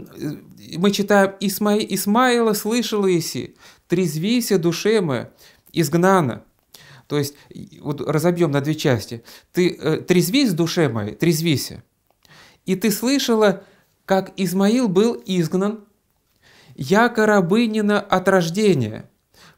мы читаем Исма... «Исмаила слышал Иси, трезвися, душе моя, изгнана». То есть, вот разобьем на две части. «Ты э, трезвись, душе моей, трезвися, и ты слышала как Измаил был изгнан, яко рабынина от рождения,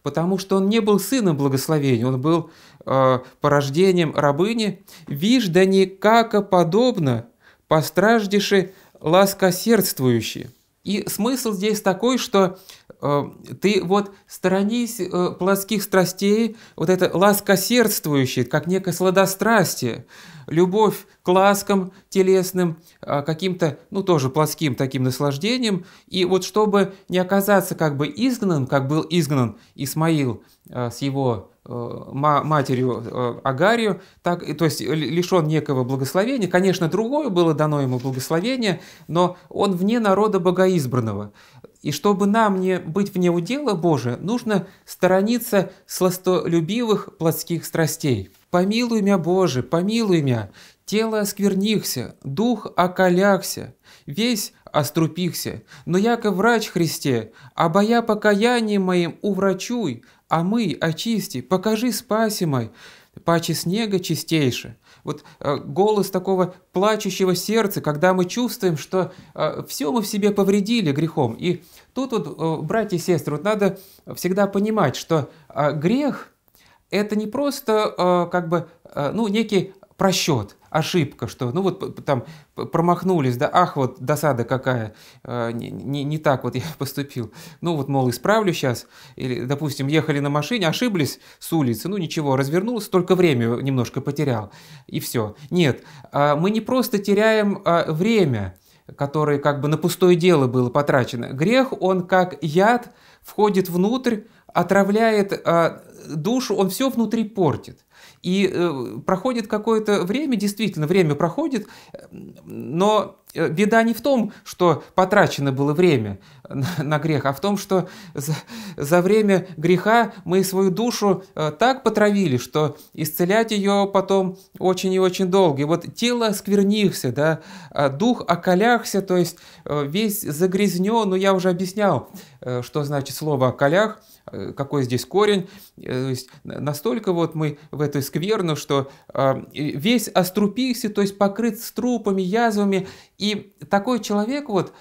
потому что он не был сыном благословения, он был э, порождением рабыни, вишь да никако подобно, постраждеши ласкосердствующие. И смысл здесь такой, что Э, ты вот сторонись э, плоских страстей, вот это ласка сердствующей, как некое сладострастие, любовь к ласкам телесным, э, каким-то, ну тоже плоским таким наслаждением, и вот чтобы не оказаться как бы изгнан, как был изгнан Исмаил с его Э, матерью э, Агарию, так, то есть лишен некого благословения. Конечно, другое было дано ему благословение, но он вне народа богоизбранного. И чтобы нам не быть вне удела Божия, нужно сторониться сластолюбивых плотских страстей. «Помилуй меня, Боже, помилуй меня, Тело осквернихся, дух околякся, весь острупихся, но яко врач Христе, а боя покаянием моим уврачуй, а мы очисти, покажи спасимой, паче снега чистейше. Вот э, голос такого плачущего сердца, когда мы чувствуем, что э, все мы в себе повредили грехом. И тут вот, э, братья и сестры, вот надо всегда понимать, что э, грех – это не просто э, как бы, э, ну, некий просчет, ошибка, что, ну вот там промахнулись, да, ах, вот досада какая, э, не, не, не так вот я поступил. Ну вот, мол, исправлю сейчас, или, допустим, ехали на машине, ошиблись с улицы, ну ничего, развернулся, только время немножко потерял, и все. Нет, э, мы не просто теряем э, время, которое как бы на пустое дело было потрачено. Грех, он как яд входит внутрь, отравляет э, душу, он все внутри портит. И э, проходит какое-то время, действительно, время проходит, но э, беда не в том, что потрачено было время на, на грех, а в том, что за, за время греха мы свою душу э, так потравили, что исцелять ее потом очень и очень долго. И вот тело сквернихся, да, а дух окаляхся, то есть э, весь загрязнен. Ну, я уже объяснял, э, что значит слово окалях. Э, какой здесь корень. Э, то есть настолько вот мы в эту скверну, что а, весь острупился, то есть покрыт струпами, язвами. И такой человек вот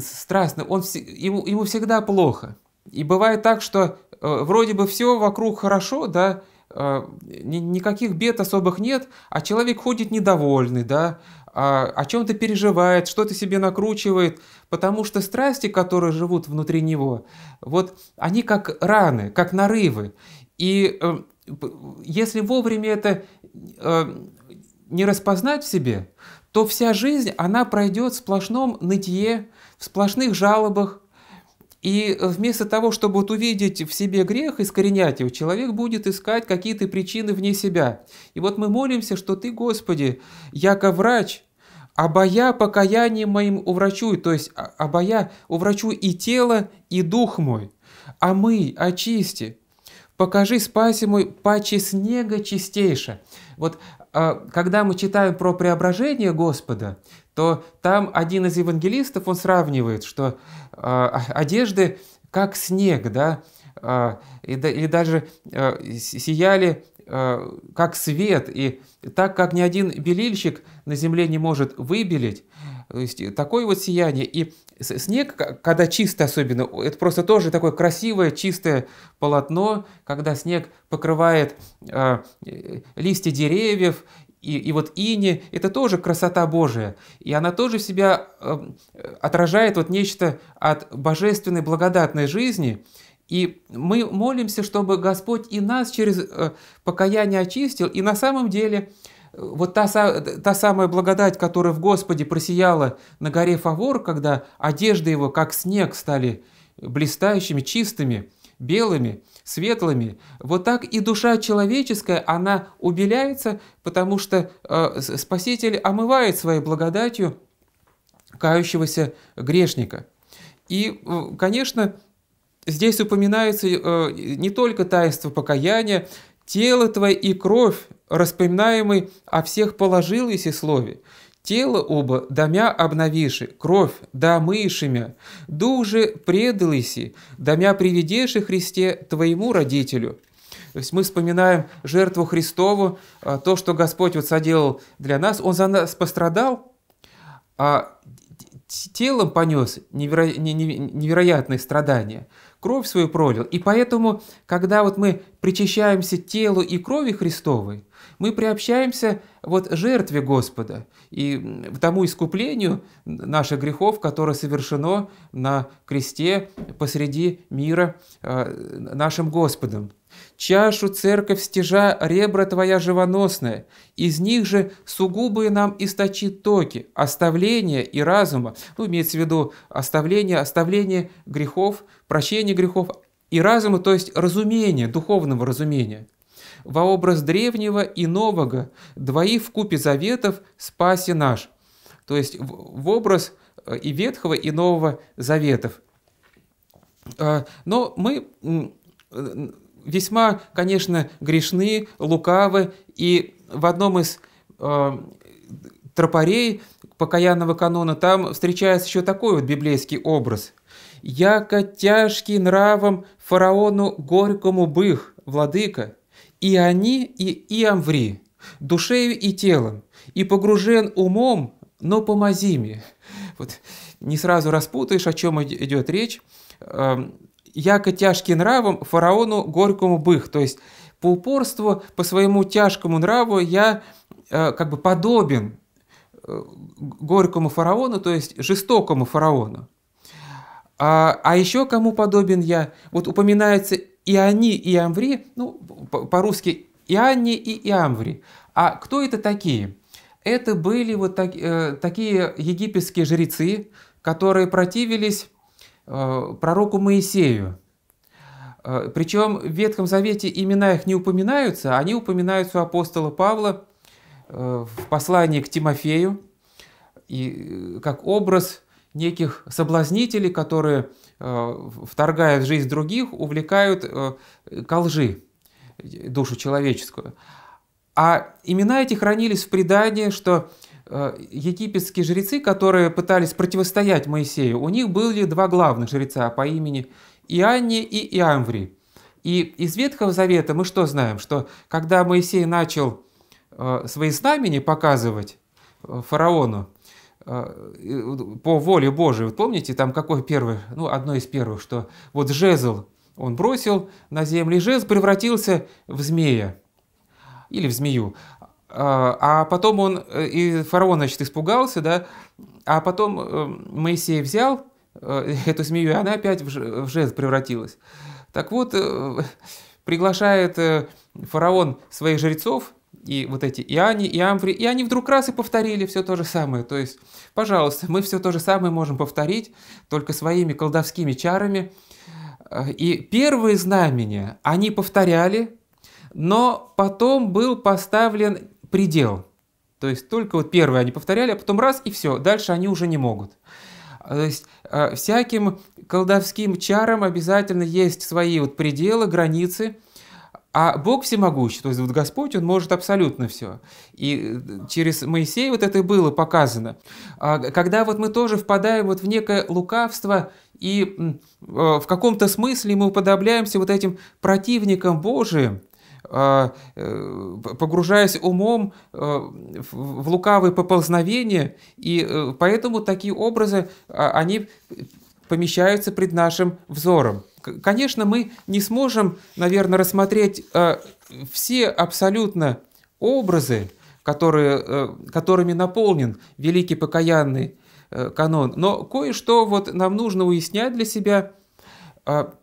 страстный, он, ему, ему всегда плохо. И бывает так, что э, вроде бы все вокруг хорошо, да, а, никаких бед особых нет, а человек ходит недовольный, да, а, о чем-то переживает, что-то себе накручивает, потому что страсти, которые живут внутри него, вот они как раны, как нарывы. И э, если вовремя это э, не распознать в себе, то вся жизнь, она пройдет в сплошном нытье, в сплошных жалобах, и э, вместо того, чтобы вот увидеть в себе грех, искоренять его, человек будет искать какие-то причины вне себя. И вот мы молимся, что Ты, Господи, яко врач – Абая покаяние моим уврачуй, то есть Абая уврачуй и тело, и дух мой. А мы очисти, покажи спаси мой паче снега чистейше. Вот а, когда мы читаем про преображение Господа, то там один из евангелистов, он сравнивает, что а, одежды как снег, да, или а, даже сияли Э, как свет, и так как ни один белильщик на земле не может выбелить, э, такое вот сияние. И снег, когда чисто особенно, это просто тоже такое красивое чистое полотно, когда снег покрывает э, э, листья деревьев, и, и вот ини, это тоже красота Божия, и она тоже в себя э, отражает вот нечто от божественной благодатной жизни, и мы молимся, чтобы Господь и нас через э, покаяние очистил. И на самом деле э, вот та, та самая благодать, которая в Господе просияла на горе Фавор, когда одежды его, как снег, стали блистающими, чистыми, белыми, светлыми. Вот так и душа человеческая, она убеляется, потому что э, Спаситель омывает своей благодатью кающегося грешника. И, э, конечно, здесь упоминается э, не только таинство покаяния, тело твое и кровь, распоминаемый о всех положил и слове. Тело оба домя обновиши, кровь да домышемя, дух же предалыси, домя приведеши Христе твоему родителю». То есть мы вспоминаем жертву Христову, э, то, что Господь вот соделал для нас. Он за нас пострадал, а телом понес неверо... невероятные страдания – кровь свою пролил. И поэтому, когда вот мы причащаемся телу и крови Христовой, мы приобщаемся вот жертве Господа и тому искуплению наших грехов, которое совершено на кресте посреди мира э, нашим Господом. Чашу церковь стяжа ребра твоя живоносная, из них же сугубые нам источит токи, оставление и разума, ну, имеется в виду оставление, оставление грехов, прощение грехов и разума, то есть разумение, духовного разумения. Во образ древнего и нового, двоих в купе заветов, спаси наш. То есть в образ э, и Ветхого, и Нового Заветов. Э, но мы э, весьма, конечно, грешны, лукавы, и в одном из э, тропарей покаянного канона там встречается еще такой вот библейский образ. «Яко тяжкий нравом фараону горькому бых, владыка, и они, и Иамври, душею и телом, и погружен умом, но помазими». Вот не сразу распутаешь, о чем идет речь. Эм, яко тяжким нравом фараону горькому бых». То есть по упорству, по своему тяжкому нраву я э, как бы подобен э, горькому фараону, то есть жестокому фараону. А, а еще кому подобен я? Вот упоминаются и они, и Амври, ну, по-русски и они и Амври. А кто это такие? Это были вот так, э, такие египетские жрецы, которые противились Э, пророку Моисею. Э, Причем в Ветхом Завете имена их не упоминаются, а они упоминаются у апостола Павла э, в послании к Тимофею, и как образ неких соблазнителей, которые, вторгая в жизнь других, увлекают к лжи душу человеческую. А имена эти хранились в предании, что Э, египетские жрецы, которые пытались противостоять Моисею, у них были два главных жреца по имени Иоанне и Иамври. И из Ветхого Завета мы что знаем? Что когда Моисей начал э, свои знамени показывать э, фараону по воле Божией, вот помните, там какой первый, ну, одно из первых, что вот жезл он бросил на землю, и жезл превратился в змея или в змею. А, а потом он, э, и фараон, значит, испугался, да, а потом э, Моисей взял э, эту змею, и она опять в жест превратилась. Так вот, приглашает фараон своих жрецов, и вот эти Иани, и Амфри, и они вдруг раз и повторили все то же самое. То есть, пожалуйста, мы все то же самое можем повторить, только своими колдовскими чарами. И первые знамения они повторяли, но потом был поставлен предел. То есть только вот первые они повторяли, а потом раз и все, дальше они уже не могут. А, то есть а, всяким колдовским чарам обязательно есть свои вот пределы, границы, а Бог всемогущий, то есть вот Господь, Он может абсолютно все. И э, через Моисея вот это и было показано. А, когда вот мы тоже впадаем вот в некое лукавство, и э, в каком-то смысле мы уподобляемся вот этим противникам Божиим, а, э, погружаясь умом э, в лукавые поползновения, и э, поэтому такие образы, а, они помещаются пред нашим взором. Конечно, мы не сможем, наверное, рассмотреть все абсолютно образы, которые, которыми наполнен великий покаянный канон. Но кое-что вот нам нужно уяснять для себя. А,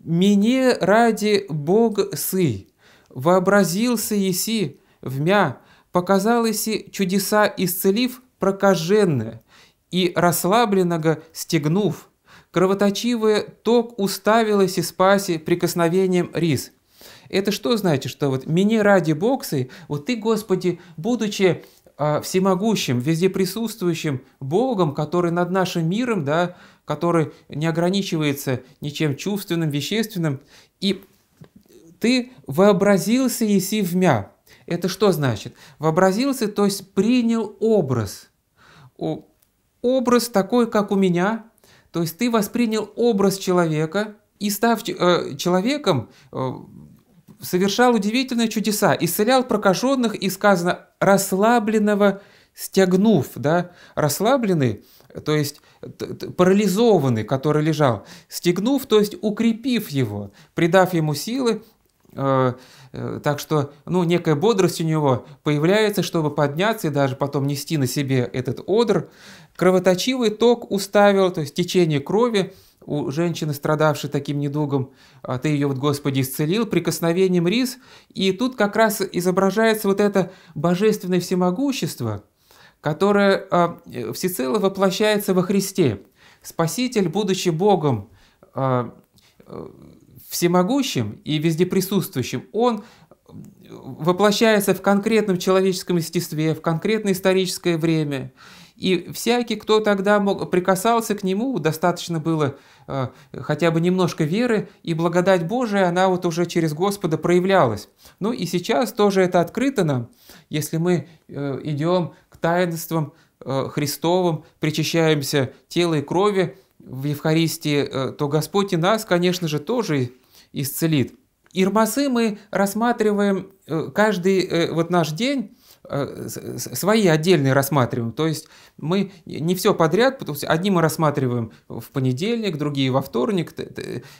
«Мене ради Бога сы». Вообразился еси, вмя, показалось еси чудеса исцелив прокаженное и расслабленного стегнув. Кровоточивое ток уставилось и спаси прикосновением рис. Это что значит, что вот мне ради боксы, вот ты, Господи, будучи а, всемогущим, везде присутствующим Богом, который над нашим миром, да, который не ограничивается ничем чувственным, вещественным, и ты вообразился еси в мя. Это что значит? Вообразился, то есть принял образ. О, образ такой, как у меня. То есть ты воспринял образ человека и став э, человеком, э, совершал удивительные чудеса, исцелял прокаженных и, сказано, расслабленного стягнув, да, расслабленный, то есть парализованный, который лежал, стягнув, то есть укрепив его, придав ему силы, Э, э, так что, ну, некая бодрость у него появляется, чтобы подняться и даже потом нести на себе этот одр. Кровоточивый ток уставил, то есть течение крови у женщины, страдавшей таким недугом, а ты ее, вот, Господи, исцелил прикосновением рис. И тут как раз изображается вот это божественное всемогущество, которое а, всецело воплощается во Христе. Спаситель, будучи Богом, а, э, всемогущим и везде присутствующим, он э, воплощается в конкретном человеческом естестве, в конкретное историческое время. И всякий, кто тогда мог, прикасался к нему, достаточно было э, хотя бы немножко веры, и благодать Божия, она вот уже через Господа проявлялась. Ну и сейчас тоже это открыто нам, если мы э, идем к таинствам э, Христовым, причащаемся тела и крови в Евхаристии, э, то Господь и нас, конечно же, тоже исцелит. Ирмасы мы рассматриваем э, каждый э, вот наш день, э, свои отдельные рассматриваем. То есть мы не все подряд, потому что одни мы рассматриваем в понедельник, другие во вторник,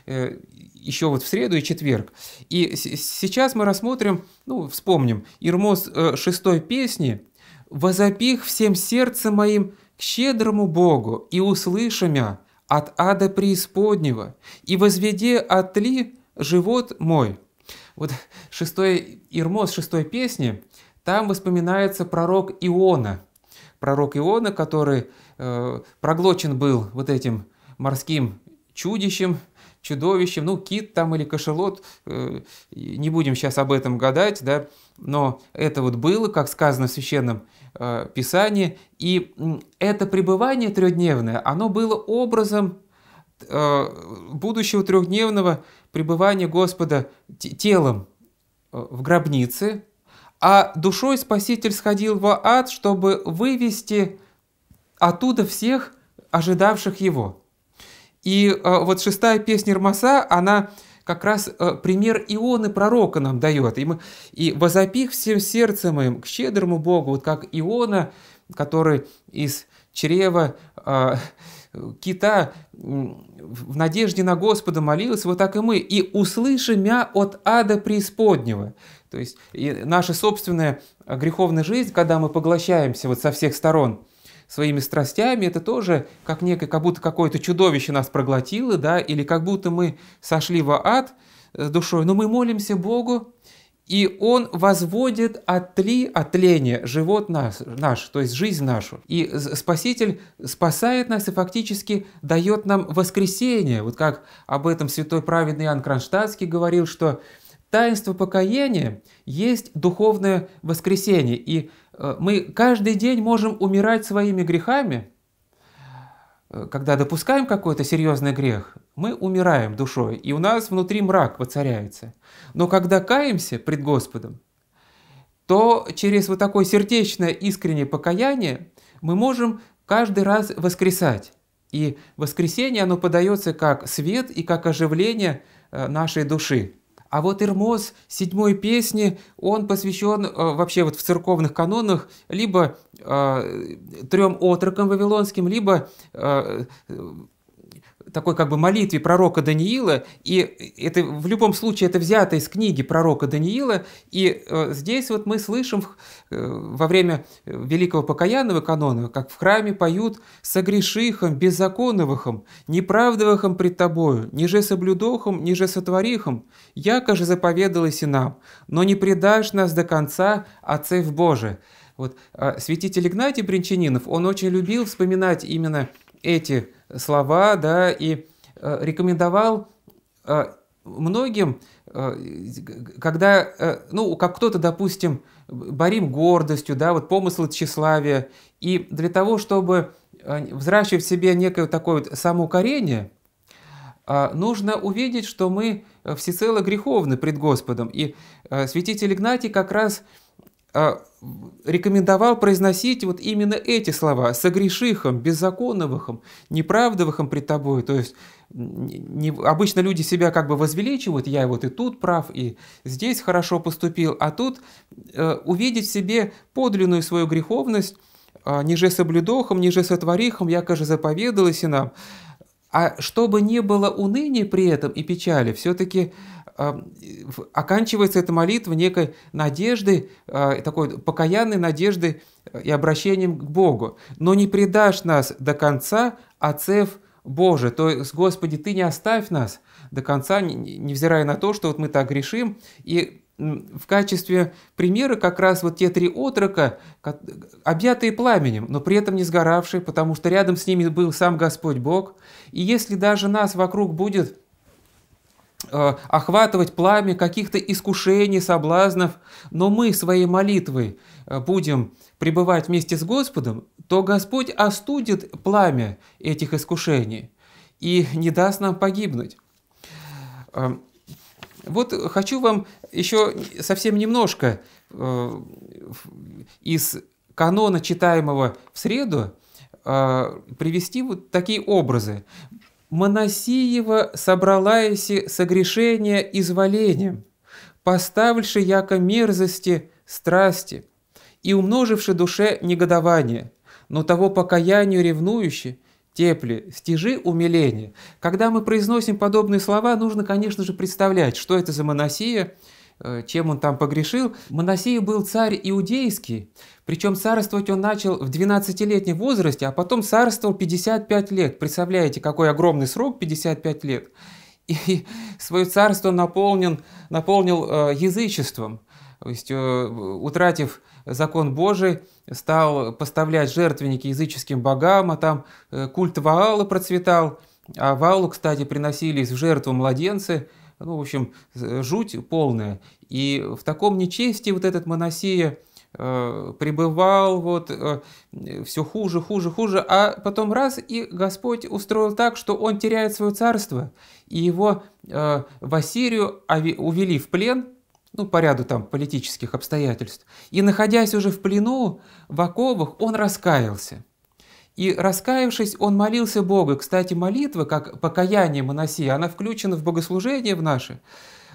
еще вот в среду и четверг. И сейчас мы рассмотрим, ну, вспомним, Ирмос шестой песни «Возопих всем сердцем моим к щедрому Богу и услыши мя от ада преисподнего, и возведе от ли живот мой». Вот шестой Ирмос шестой песни, там воспоминается пророк Иона. Пророк Иона, который э, проглочен был вот этим морским чудищем, чудовищем, ну, кит там или кошелот, э, не будем сейчас об этом гадать, да, но это вот было, как сказано в Священном э, Писании, и это пребывание трехдневное, оно было образом Э, будущего трехдневного пребывания Господа телом э, в гробнице, а душой Спаситель сходил в ад, чтобы вывести оттуда всех, ожидавших его. И э, вот шестая песня Ромаса, она как раз пример Ионы пророка нам дает. И, мы, и возопих всем сердцем моим к щедрому Богу, вот как Иона, который из чрева кита в надежде на Господа молилась, вот так и мы, и услыши мя от ада преисподнего. То есть и наша собственная греховная жизнь, когда мы поглощаемся вот со всех сторон своими страстями, это тоже как некое, как будто какое-то чудовище нас проглотило, да, или как будто мы сошли в ад душой, но мы молимся Богу, и он возводит от ли, от лени живот наш, наш, то есть жизнь нашу. И Спаситель спасает нас и фактически дает нам воскресение. Вот как об этом святой праведный Иоанн Кронштадтский говорил, что таинство покаяния есть духовное воскресение. И э, мы каждый день можем умирать своими грехами, э, когда допускаем какой-то серьезный грех, мы умираем душой, и у нас внутри мрак воцаряется. Но когда каемся пред Господом, то через вот такое сердечное искреннее покаяние мы можем каждый раз воскресать. И воскресение, оно подается как свет и как оживление э, нашей души. А вот Ирмоз седьмой песни, он посвящен э, вообще вот в церковных канонах либо э, трем отрокам вавилонским, либо э, такой как бы молитве пророка Даниила, и это в любом случае это взято из книги пророка Даниила, и э, здесь вот мы слышим э, во время великого покаянного канона, как в храме поют «согрешихом, беззаконовыхом, неправдовыхом пред тобою, ниже соблюдохом, ниже сотворихом, яко же заповедалось и нам, но не предашь нас до конца, отцев Божий». Вот а, святитель Игнатий Бринчанинов, он очень любил вспоминать именно эти слова, да, и э, рекомендовал э, многим, э, когда, ну, как кто-то, допустим, борим гордостью, да, вот помыслы тщеславия, и для того, чтобы взращивать в себе некое такое вот самоукорение, нужно увидеть, что мы всецело греховны пред Господом. И святитель Игнатий как раз а, рекомендовал произносить вот именно эти слова «согрешихом», «беззаконовыхом», «неправдовыхом пред тобой». То есть не, обычно люди себя как бы возвеличивают, я вот и тут прав, и здесь хорошо поступил, а тут э, увидеть в себе подлинную свою греховность, э, «ниже соблюдохом, ниже сотворихом, якоже заповедалось и нам». А чтобы не было уныния при этом и печали, все-таки э, эм, оканчивается эта молитва некой надежды э, такой покаянной надежды э, и обращением к Богу. «Но не предашь нас до конца, отцев а Боже». То есть, Господи, Ты не оставь нас до конца, невзирая на то, что вот мы так грешим, и в качестве примера как раз вот те три отрока, объятые пламенем, но при этом не сгоравшие, потому что рядом с ними был сам Господь Бог. И если даже нас вокруг будет э, охватывать пламя каких-то искушений, соблазнов, но мы своей молитвой э, будем пребывать вместе с Господом, то Господь остудит пламя этих искушений и не даст нам погибнуть. Э, вот хочу вам еще совсем немножко э, из канона, читаемого в среду, э, привести вот такие образы. «Моносиева собралась согрешения изволением, поставивши яко мерзости страсти и умноживши душе негодование, но того покаянию ревнующий, тепли стежи умиления. Когда мы произносим подобные слова, нужно, конечно же, представлять, что это за моносия, Э, чем он там погрешил. Моносей был царь иудейский, причем царствовать он начал в 12-летнем возрасте, а потом царствовал 55 лет. Представляете, какой огромный срок, 55 лет. И свое царство наполнен, наполнил э, язычеством. То есть, э, утратив закон Божий, стал поставлять жертвенники языческим богам, а там культ Ваала процветал. А Ваалу, кстати, приносились в жертву младенцы – ну, в общем, жуть полная. И в таком нечестии вот этот Моносея э, пребывал, вот, э, все хуже, хуже, хуже, а потом раз, и Господь устроил так, что он теряет свое царство, и его э, в Ассирию увели в плен, ну, по ряду там политических обстоятельств, и, находясь уже в плену, в оковах, он раскаялся. И раскаявшись, он молился Богу. Кстати, молитва, как покаяние моносия, она включена в богослужение в наше,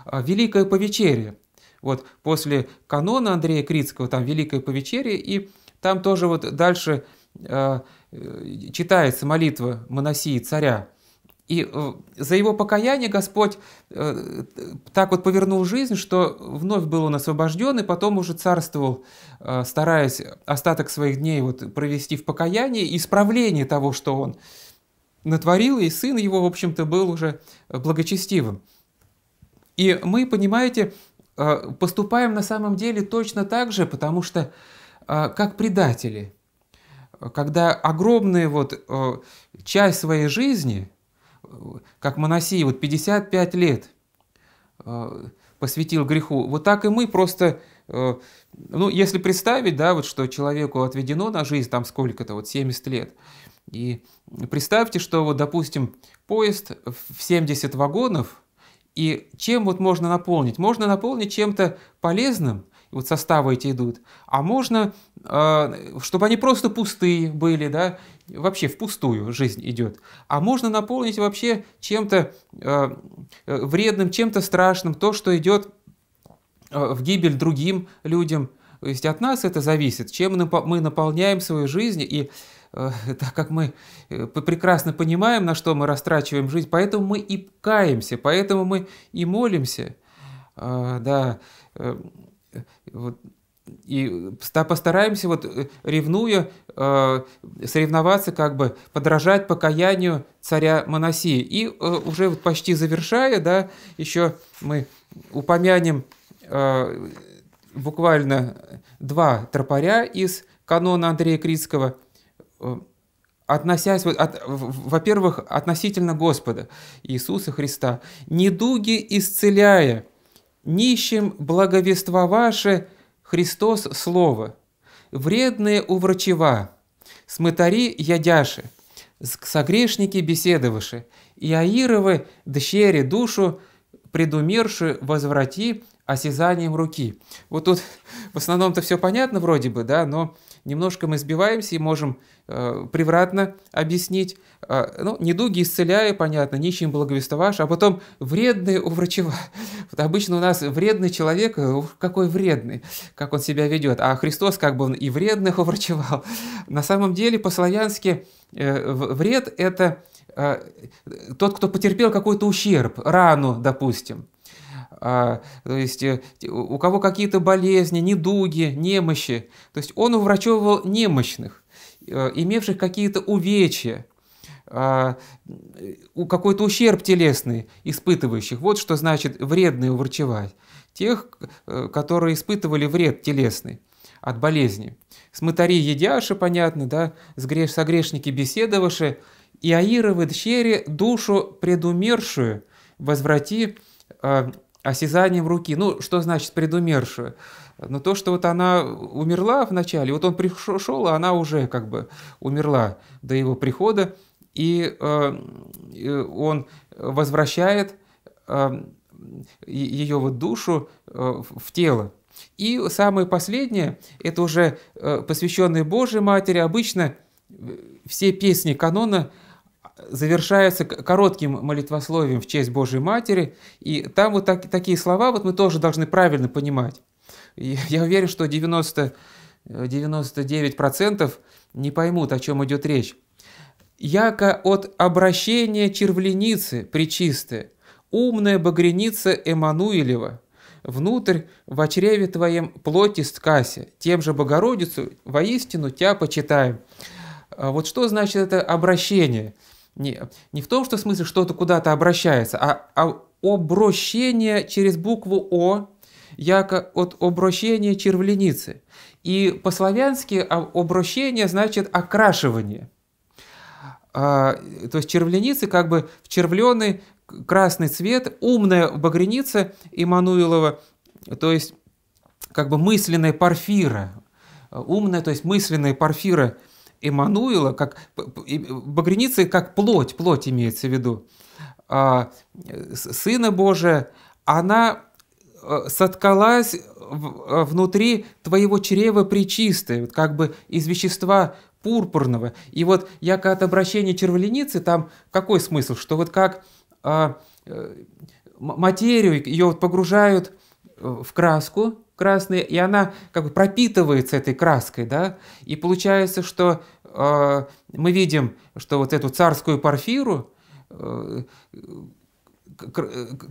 а, Великое Повечерие. Вот после канона Андрея Критского, там Великое Повечерие, и там тоже вот дальше а, э, читается молитва моносии царя. И э, за его покаяние Господь э, так вот повернул жизнь, что вновь был он освобожден, и потом уже царствовал, э, стараясь остаток своих дней вот провести в покаянии и исправлении того, что он натворил, и сын его, в общем-то, был уже благочестивым. И мы, понимаете, поступаем на самом деле точно так же, потому что как предатели, когда огромная вот часть своей жизни – как Моносей, вот 55 лет э, посвятил греху. Вот так и мы просто, э, ну, если представить, да, вот что человеку отведено на жизнь, там сколько-то, вот 70 лет, и представьте, что вот, допустим, поезд в 70 вагонов, и чем вот можно наполнить? Можно наполнить чем-то полезным, вот составы эти идут, а можно, а, чтобы они просто пустые были, да, вообще впустую жизнь идет, а можно наполнить вообще чем-то а, э, вредным, чем-то страшным, то, что идет а, в гибель другим людям. То есть от нас это зависит, чем мы наполняем свою жизнь и э, так как мы э, прекрасно понимаем, на что мы растрачиваем жизнь, поэтому мы и каемся, поэтому мы и молимся. Да, вот, и э, постараемся, вот э, ревнуя, э, соревноваться, как бы подражать покаянию царя Моносии. И уже вот почти завершая, да, еще мы упомянем буквально два тропаря из канона Андрея Критского, относясь, вот во-первых, относительно Господа Иисуса Христа, «Недуги исцеляя – нищим благовества ваше, Христос Слово, вредные уврачева, смытари ядяши, согрешники беседоваши, и Аировы дщери душу, предумерши возврати осязанием руки. Вот тут в основном-то все понятно вроде бы, да, но немножко мы сбиваемся и можем э, превратно объяснить. Э, ну, недуги исцеляя, понятно, нищим благовествоваш, а потом вредный у врачева. Вот обычно у нас вредный человек, э, какой вредный, как он себя ведет. А Христос как бы он и вредных уврачевал. На самом деле, по-славянски э, вред – это э, тот, кто потерпел какой-то ущерб, рану, допустим. А, то есть э, у кого какие-то болезни, недуги, немощи. То есть он уврачевывал немощных, э, имевших какие-то увечья, а, э, какой-то ущерб телесный испытывающих. Вот что значит вредные уврачевать. Тех, которые испытывали вред телесный от болезни. Смотари едяши, понятно, да, сгреш, согрешники беседоваши, и аировы дщери душу предумершую возврати а, осязанием руки. Ну, что значит предумершая? Но ну, то, что вот она умерла вначале, вот он пришел, а она уже как бы умерла до его прихода, и э, он возвращает э, ее вот душу э, в тело. И самое последнее, это уже э, посвященные Божьей Матери, обычно э, все песни канона – завершаются коротким молитвословием в честь Божьей Матери, и там вот так, такие слова вот мы тоже должны правильно понимать. И я уверен, что 90, 99% не поймут, о чем идет речь. «Яко от обращения червленицы причисты, умная багреница Эмануилева, внутрь в чреве твоем плоти сткася, тем же Богородицу воистину тебя почитаем». А вот что значит это обращение – не, не в том, что в смысле что-то куда-то обращается, а, а обращение через букву О, яко от обращения червленицы. И по-славянски обращение значит окрашивание. А, то есть червленицы как бы в червленый красный цвет, умная багреница Имануилова, то есть как бы мысленная парфира, умная, то есть мысленная парфира Эммануила, как багряницы как плоть, плоть имеется в виду, а, Сына Божия, она э, соткалась э, внутри твоего чрева причистое, как бы из вещества пурпурного. И вот як от обращения червленицы, там какой смысл? Что вот как а, э, материю ее погружают в краску, красный и она как бы пропитывается этой краской, да, и получается, что э, мы видим, что вот эту царскую порфиру э,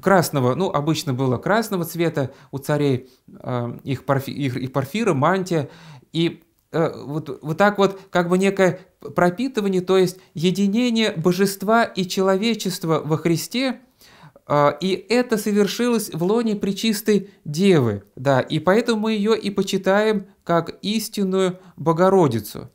красного, ну, обычно было красного цвета у царей, э, их, порфи, их, их порфира, мантия, и э, вот, вот так вот как бы некое пропитывание, то есть единение божества и человечества во Христе – а, и это совершилось в лоне Пречистой Девы, да, и поэтому мы ее и почитаем как истинную Богородицу.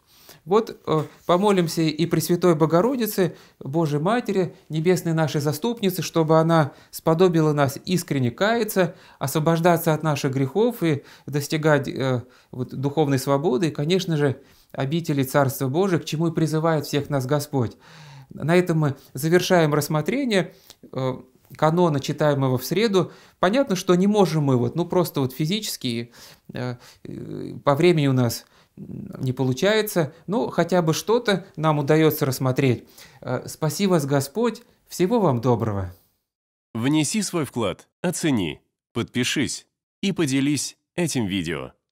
Вот э, помолимся и Пресвятой Богородице, Божьей Матери, Небесной нашей Заступнице, чтобы она сподобила нас искренне каяться, освобождаться от наших грехов и достигать э, вот, духовной свободы, и, конечно же, обители Царства Божия, к чему и призывает всех нас Господь. На этом мы завершаем рассмотрение. Э, канона, читаемого в среду, понятно, что не можем мы вот, ну просто вот физически, э, э, по времени у нас не получается, но хотя бы что-то нам удается рассмотреть. Э, спаси вас Господь, всего вам доброго. Внеси свой вклад, оцени, подпишись и поделись этим видео.